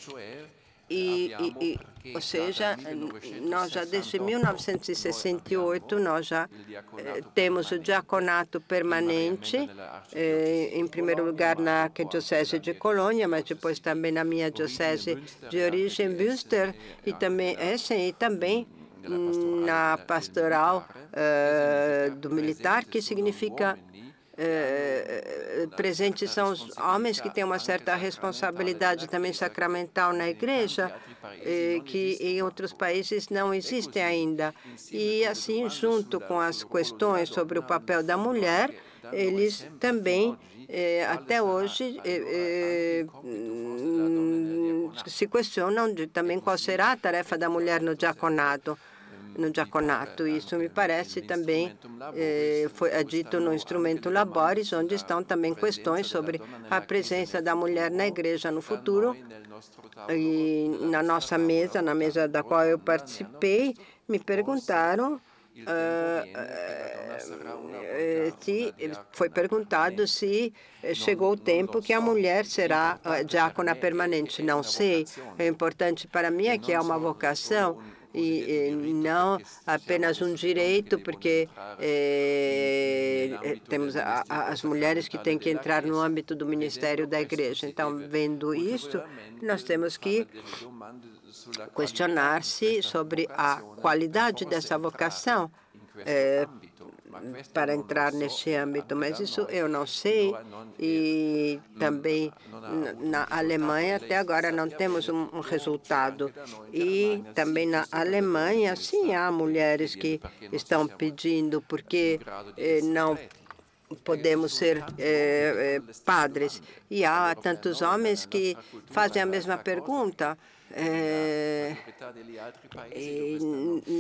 e, e, ou seja, nós já desde 1968 nós já eh, temos o diaconato permanente, eh, em primeiro lugar na Diocese de Colônia, mas depois também na minha diocese de origem, Münster, e também Essen, e também hum, é na é pastoral eh, é do militar, que significa é, é, é, presentes são os homens que têm uma certa responsabilidade também sacramental na igreja, que em outros países não existem ainda. E assim, junto com as questões sobre o papel da mulher, eles também, até hoje, hum, se questionam de, também qual será a tarefa da mulher no diaconato no diaconato. É, Isso me é parece também eh, foi é dito no instrumento Labores, onde estão também questões sobre a presença da mulher na igreja no futuro. E na nossa mesa, na mesa da qual eu participei, me perguntaram ah, ah, eh, se foi perguntado se eh, chegou o tempo que a mulher será ah, diácona permanente. Não sei. O é importante para mim é que é uma vocação e, eh, não apenas um direito, porque eh, eh, temos a, a, as mulheres que têm que entrar no âmbito do ministério da igreja. Então, vendo isto, nós temos que questionar-se sobre a qualidade dessa vocação. Hum, para entrar nesse âmbito, mas isso eu não sei. E também na Alemanha, até agora, não temos um resultado. E também na Alemanha, sim, há mulheres que estão pedindo, porque não é assim, eh, podemos ser eh, eh, padres. E há tantos é homens que fazem a mesma pergunta. e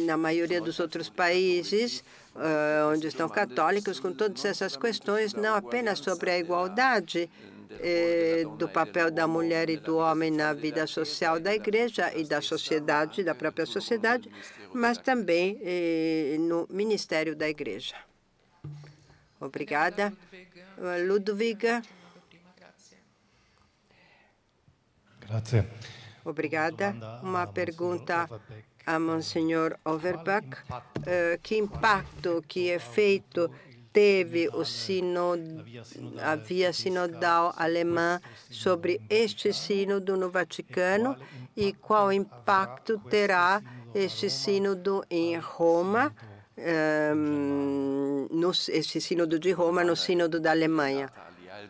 na maioria dos outros países, ah, onde estão católicos, com todas essas questões, não apenas sobre a igualdade eh, do papel da mulher e do homem na vida social da igreja e da sociedade, da própria sociedade, mas também eh, no ministério da igreja. Obrigada. Ah, Ludwiga. Obrigada. Uma pergunta a Monsenhor Overbach, eh, que impacto que efeito é teve o sino, a via sinodal alemã sobre este sínodo no Vaticano e qual impacto terá este sínodo em Roma, um, ehm, no, este sínodo de Roma no sínodo da Alemanha.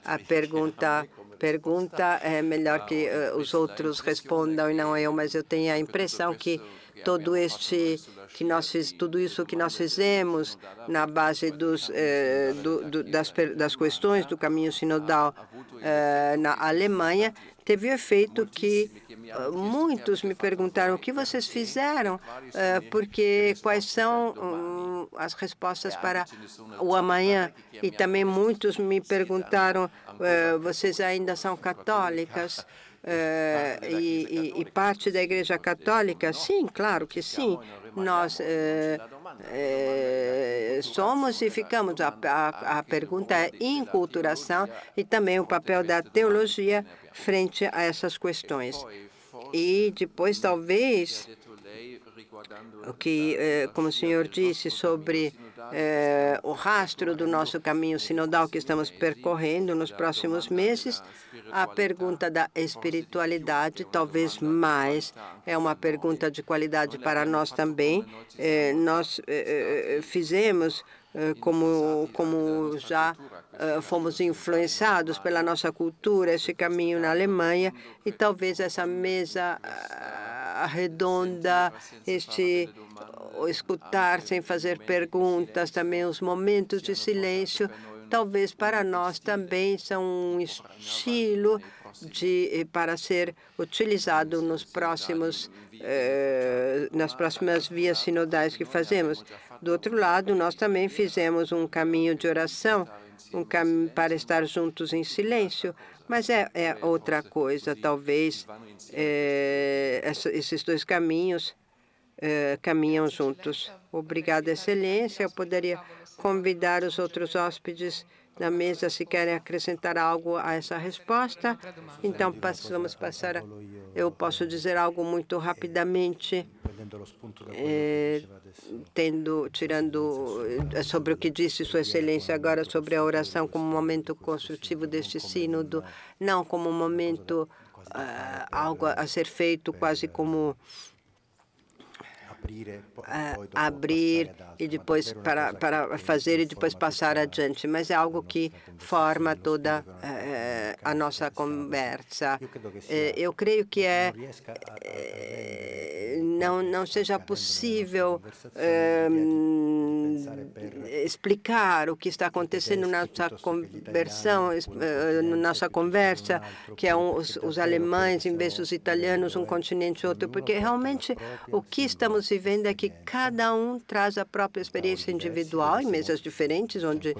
A pergunta pergunta é melhor que uh, os outros respondam e não eu, mas eu tenho a impressão que todo este que nós fiz, tudo isso que nós fizemos na base dos, eh, do, do, das, das questões do caminho sinodal eh, na Alemanha teve o efeito que eh, muitos me perguntaram o que vocês fizeram, porque quais são hum, as respostas para o amanhã. E também muitos me perguntaram, vocês ainda são católicas? e, é, parte da Igreja Católica? Sim, claro que sim. Nós somos e ficamos. A, a, a pergunta é inculturação e também o papel da teologia né, frente a essas questões. E depois, talvez, o que, eh, como o senhor disse, sobre é, o rastro do nosso caminho sinodal que estamos percorrendo nos próximos meses, a pergunta da espiritualidade, talvez mais, é uma pergunta de qualidade para nós também. É, nós é, é, é fizemos é, como, como já uh, fomos influenciados pela nossa cultura, esse caminho na Alemanha, e talvez essa mesa uh, redonda, este escutar sem fazer perguntas, também os momentos de silêncio, talvez para nós também são um estilo de, eh, para ser utilizado nos próximos, eh, nas próximas vias sinodais que fazemos. Do outro lado, nós também fizemos um caminho de oração, um caminho para estar juntos em silêncio, mas é, é outra coisa, talvez eh, esses dois caminhos eh, caminham juntos. Obrigada, Excelência. Eu poderia convidar os outros hóspedes da mesa se querem acrescentar algo a essa resposta. Então, vamos passar. A, eu posso dizer algo muito rapidamente, é, tendo, tirando eh, sobre o que disse Sua Excelência agora sobre a oração como momento construtivo deste sínodo, não como momento uh, algo a ser feito quase como a abrir é, ah, e depois para, para fazer e depois passar adiante, mas é algo que forma toda né, eh, eh, a nossa conversa. Eh, eu creio que é não, não seja possível é é explicar o que está acontecendo na nossa conversão, na nossa conversa, que é um, os, os alemães em vez dos italianos, um continente outro, porque realmente o que estamos se venda é que cada um traz a própria então, experiência é, individual em mesas diferentes, é onde,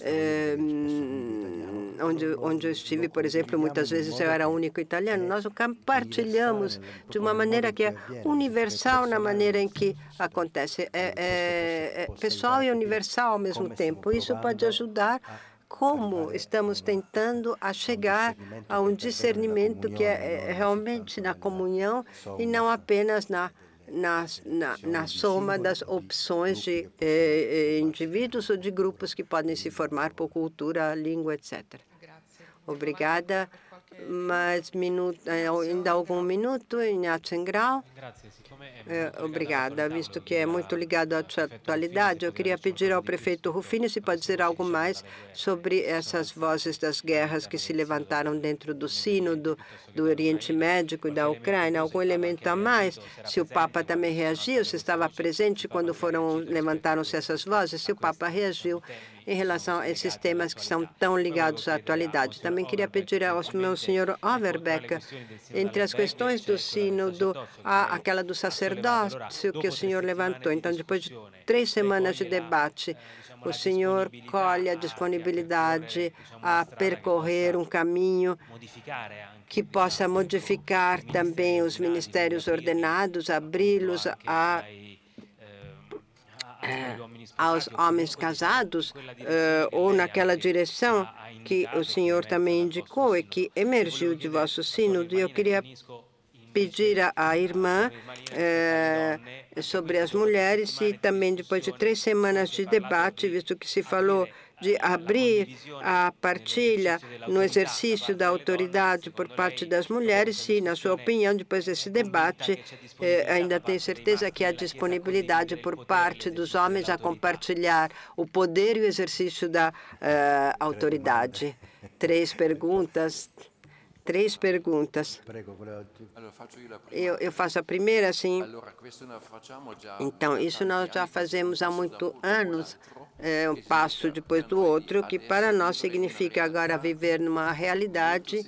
eh, hum, onde, onde eu estive, por exemplo, muitas vezes eu era único italiano. É, Nós compartilhamos de uma maneira que é né, universal na maneira em que acontece. É, é pessoal e universal ao mesmo tempo. Isso pode né, ajudar como estamos tentando a chegar a um discernimento que é né, realmente na comunhão e não apenas na na, na, na soma das opções de eh, né? eh indivíduos ou de grupos que podem se formar por cultura, língua, etc. Obrigada mais minuto, eh, ainda algum minuto, em Engral. Eh, obrigada. Visto que é muito ligado à atualidade, eu queria pedir ao prefeito Rufino se pode dizer algo mais sobre essas vozes das guerras que se levantaram dentro do sino do, do Oriente Médio e da Ucrânia. Algum elemento a mais? Se o Papa também reagiu, se estava presente quando foram levantaram-se essas vozes, se o Papa reagiu em relação a esses temas que são tão ligados à atualidade. Também queria pedir ao meu senhor Overbeck, entre as questões do sínodo, há aquela do sacerdócio que o senhor levantou. Então, depois de três semanas de debate, o senhor colhe a disponibilidade a percorrer um caminho que possa modificar também os ministérios ordenados, abri-los a é, aos homens casados eh, ou naquela direção que o Senhor também indicou e que emergiu de vosso sino. É e eu queria pedir à irmã é eh, sobre as mulheres e também depois de três semanas de debate, visto que se falou de abrir a partilha no exercício da autoridade por parte das mulheres, se, na sua opinião, depois desse debate, eh, ainda tenho certeza que há disponibilidade por parte dos homens a compartilhar o poder e o exercício da uh, autoridade. Três perguntas três perguntas. Eu, eu faço a primeira, sim. Então, isso nós já fazemos há muitos anos, é, um passo depois do outro, que para nós significa agora viver numa realidade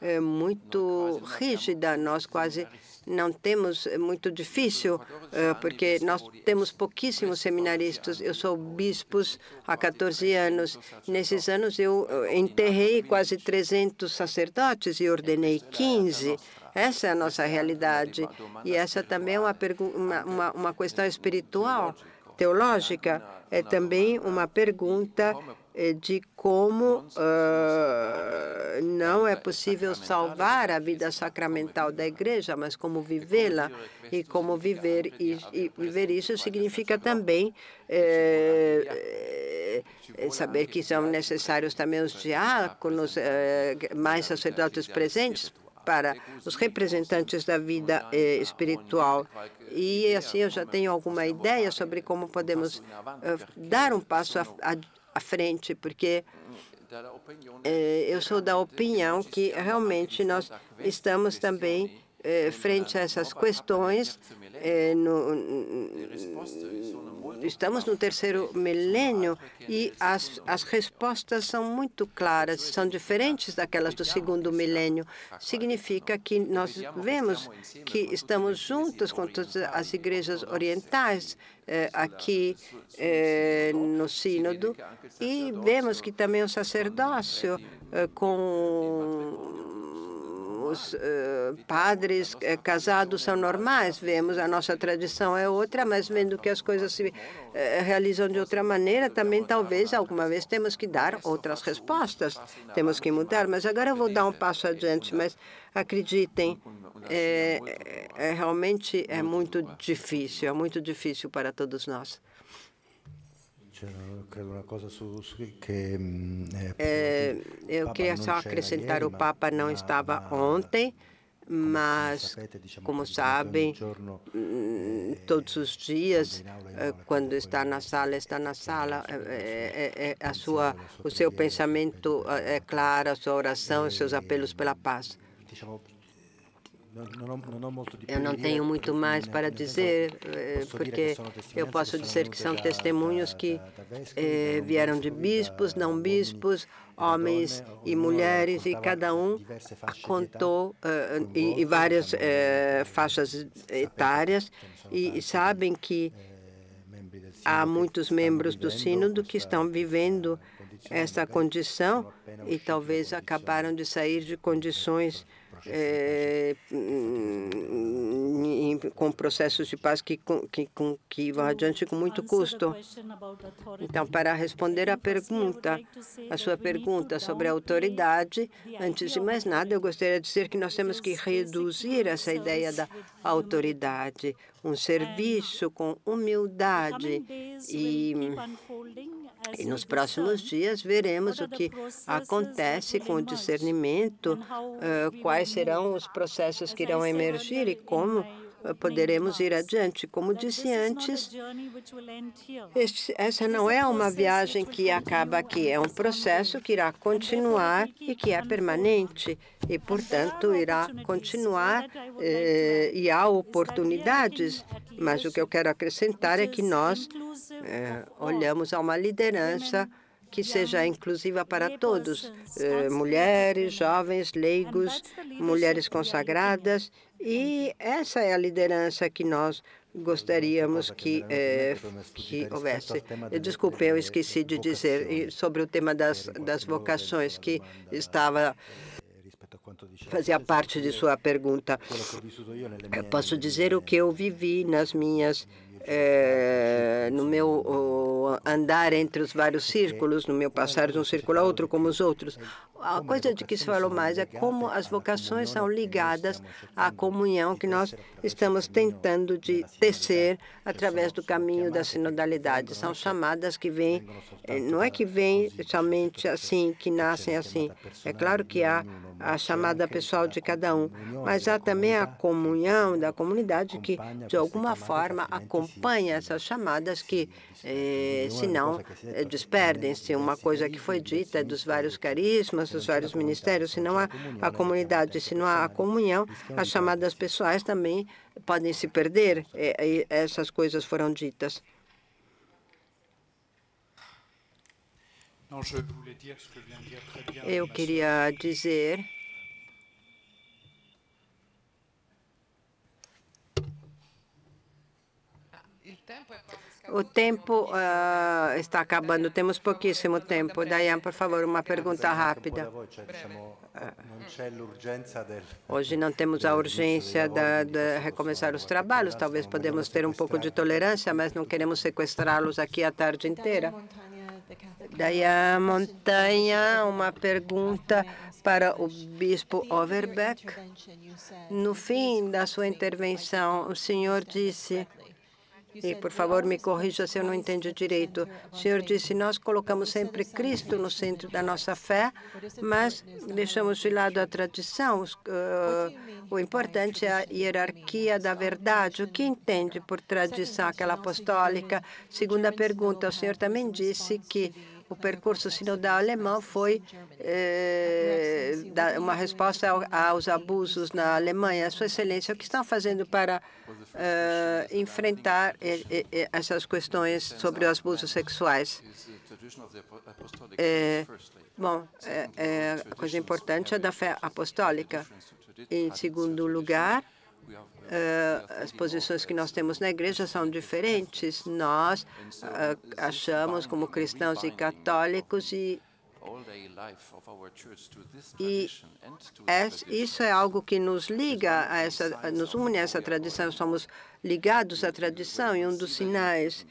é, muito rígida. Nós quase não temos, é muito difícil, eh, porque nós temos pouquíssimos seminaristas. Eu sou bispo há 14 anos. Nesses anos, eu eh, enterrei quase 300 sacerdotes e ordenei 15. Essa é a nossa realidade. E essa também é uma, uma, uma questão espiritual, teológica. É também uma pergunta eh, de como uh, não é, é possível né, salvar a vida sacramental da igreja, mas como vivê-la e como viver e, né, viver isso significa também é, é, saber que são necessários também os diáconos, é, mais sacerdotes presentes para os representantes da vida espiritual. E assim eu já tenho alguma ideia sobre como podemos dar um passo à frente, porque é, eu sou da opinião que realmente nós estamos também é, frente a essas questões é, no, mm, mm, estamos no terceiro milênio e as, as respostas são muito claras, são diferentes daquelas do segundo milênio. Significa que nós vemos que estamos juntos com todas as igrejas orientais aqui no Sínodo e vemos que também o sacerdócio com os uh, padres uh, casados são normais, vemos a nossa tradição é outra, mas vendo que as coisas se uh, realizam de outra maneira, também talvez alguma vez temos que dar outras respostas, temos que mudar. Mas agora eu vou dar um passo adiante, mas acreditem, é, é, realmente é muito difícil, é muito difícil para todos nós. C'era credo una cosa su, su che mm, eh, eu queria só acrescentar o Papa não estava ontem mas, como sabem, todos os dias, quando está na sala, está na sala, a sua, o seu pensamento é claro, a sua oração, os seus apelos pela paz. Eu não tenho muito mais para dizer, eh, porque eu posso dizer que são testemunhos que eh, vieram de bispos, não bispos, homens né, e mulheres, e cada um contou em e, várias faixas etárias, eh, e, e sabem que há muitos membros do Sínodo que estão vivendo essa condição e talvez acabaram de sair de condições é, hum, hum, com processos de paz que, que, que vão adiante com muito custo. Então, para responder à pergunta, a sua pergunta sobre a autoridade, antes de mais nada, eu gostaria de dizer que nós temos que reduzir essa ideia da autoridade, um serviço com humildade e e nos próximos dias veremos o que acontece com o discernimento, quais serão os processos que irão emergir e como poderemos ir adiante. Como disse antes, este, essa não é uma viagem que acaba aqui, é um processo que irá continuar e que é permanente, e, portanto, irá continuar eh, e há oportunidades. Mas o que eu quero acrescentar é que nós eh, olhamos a uma liderança que seja inclusiva para todos, eh, mulheres, jovens, leigos, mulheres consagradas, e essa é a liderança que nós gostaríamos que, que eh, é né? houvesse. Desculpe, eu esqueci de dizer sobre o tema das, das vocações que estava eh, fazia parte de sua pergunta. Eu né, posso dizer né? o que eu vivi nas minhas é, no meu andar entre os vários círculos, no meu passar de um círculo a outro, como os outros. A coisa de que se falou mais é como as vocações são ligadas à comunhão que nós estamos tentando de tecer através do caminho da sinodalidade. São chamadas que vêm, eh, não é que vêm somente assim, que nascem assim. É claro que há a chamada pessoal de cada um, mas há também a comunhão da comunidade que, de alguma forma, acompanha acompanha essas chamadas que, eh, senão, eh, desperdem-se uma coisa que foi dita assim, dos vários carismas, dos vários ministérios, se não há né, é a comunidade, se não há a comunhão, é as chamadas pessoais também podem se perder. É, essas coisas foram ditas. Eu queria dizer O tempo uh, está acabando, temos pouquíssimo tempo. Dayan, por favor, uma pergunta rápida. Hoje não temos a urgência de, de recomeçar os trabalhos, talvez podemos ter um pouco de tolerância, mas não queremos sequestrá-los aqui a tarde inteira. Dayan Montanha, uma pergunta para o bispo Overbeck. No fim da sua intervenção, o senhor disse e, por favor, me corrija se eu não entendi direito. O senhor disse, nós colocamos sempre Cristo no centro da nossa fé, mas deixamos de lado a tradição. Ah, o importante é a hierarquia da verdade. O que entende por tradição, aquela apostólica? Segunda pergunta, o senhor também disse que o percurso sinodal alemão foi eh, uma resposta aos abusos na Alemanha. Sua Excelência, o que estão fazendo para eh, enfrentar eh, essas questões sobre os abusos sexuais? bom, a coisa importante é da fé apostólica. Em segundo lugar, eh, as posições que nós temos na igreja são diferentes. Nós eh, achamos, como cristãos e católicos, e e isso é algo que nos liga, a essa, nos une a essa tradição. Somos ligados à tradição e um dos sinais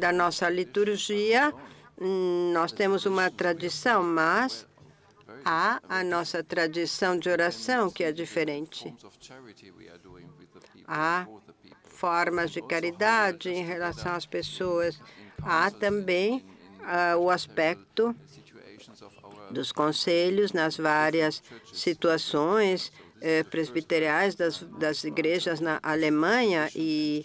da nossa liturgia, hum, nós temos uma tradição, mas Há a nossa tradição de oração, que é diferente. Há formas de caridade em relação às pessoas. Há também uh, o aspecto dos conselhos nas várias situações eh, presbiteriais das, das igrejas na Alemanha e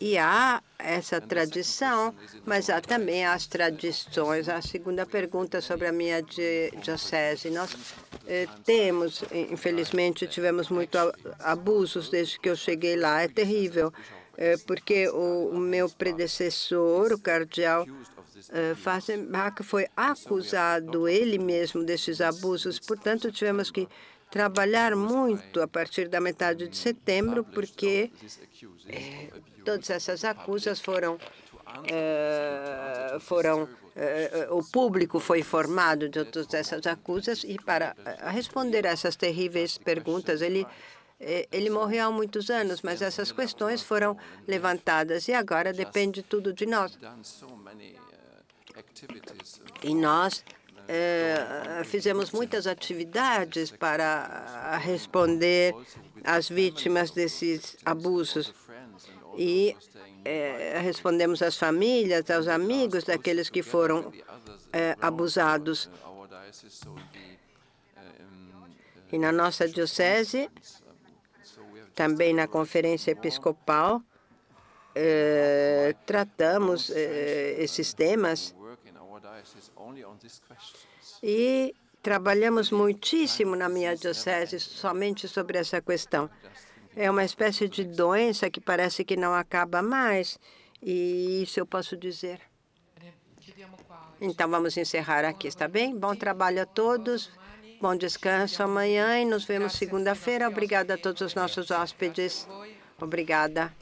e há essa é tradição, mas há também as tradições. A segunda pergunta sobre a minha diocese. Nós eh, temos, infelizmente, tivemos muito abusos desde que eu cheguei lá. É terrível, eh, porque o meu predecessor, o cardeal eh, Fassenbach, foi acusado ele mesmo desses abusos. Portanto, tivemos que trabalhar muito a partir da metade de setembro, porque Todas essas acusas foram eh, foram eh, o público foi informado de todas essas acusas e para eh, responder a essas terríveis perguntas ele ele morreu há muitos anos, mas essas questões foram levantadas e agora depende tudo de nós. E nós é, fizemos muitas atividades para responder às vítimas desses abusos e é, respondemos às famílias, aos amigos daqueles que foram é, abusados. E na nossa diocese, também na conferência episcopal, é, tratamos esses temas e trabalhamos muitíssimo na minha diocese somente sobre essa questão. É uma espécie de doença que parece que não acaba mais. E isso eu posso dizer. Então vamos encerrar aqui, está bem? Bom trabalho a todos. Bom descanso amanhã e nos vemos segunda-feira. Obrigada a todos os nossos hóspedes. Obrigada.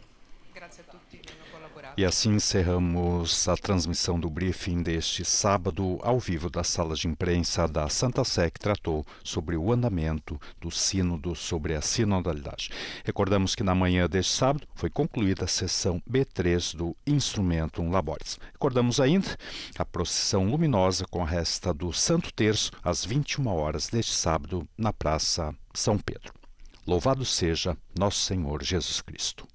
E assim encerramos a transmissão do briefing deste sábado, ao vivo da sala de imprensa da Santa Sé, que tratou sobre o andamento do Sínodo sobre a sinodalidade. Recordamos que na manhã deste sábado foi concluída a sessão B3 do Instrumentum Laboris. Recordamos ainda a procissão luminosa com a resta do Santo Terço às 21 horas deste sábado na Praça São Pedro. Louvado seja nosso Senhor Jesus Cristo.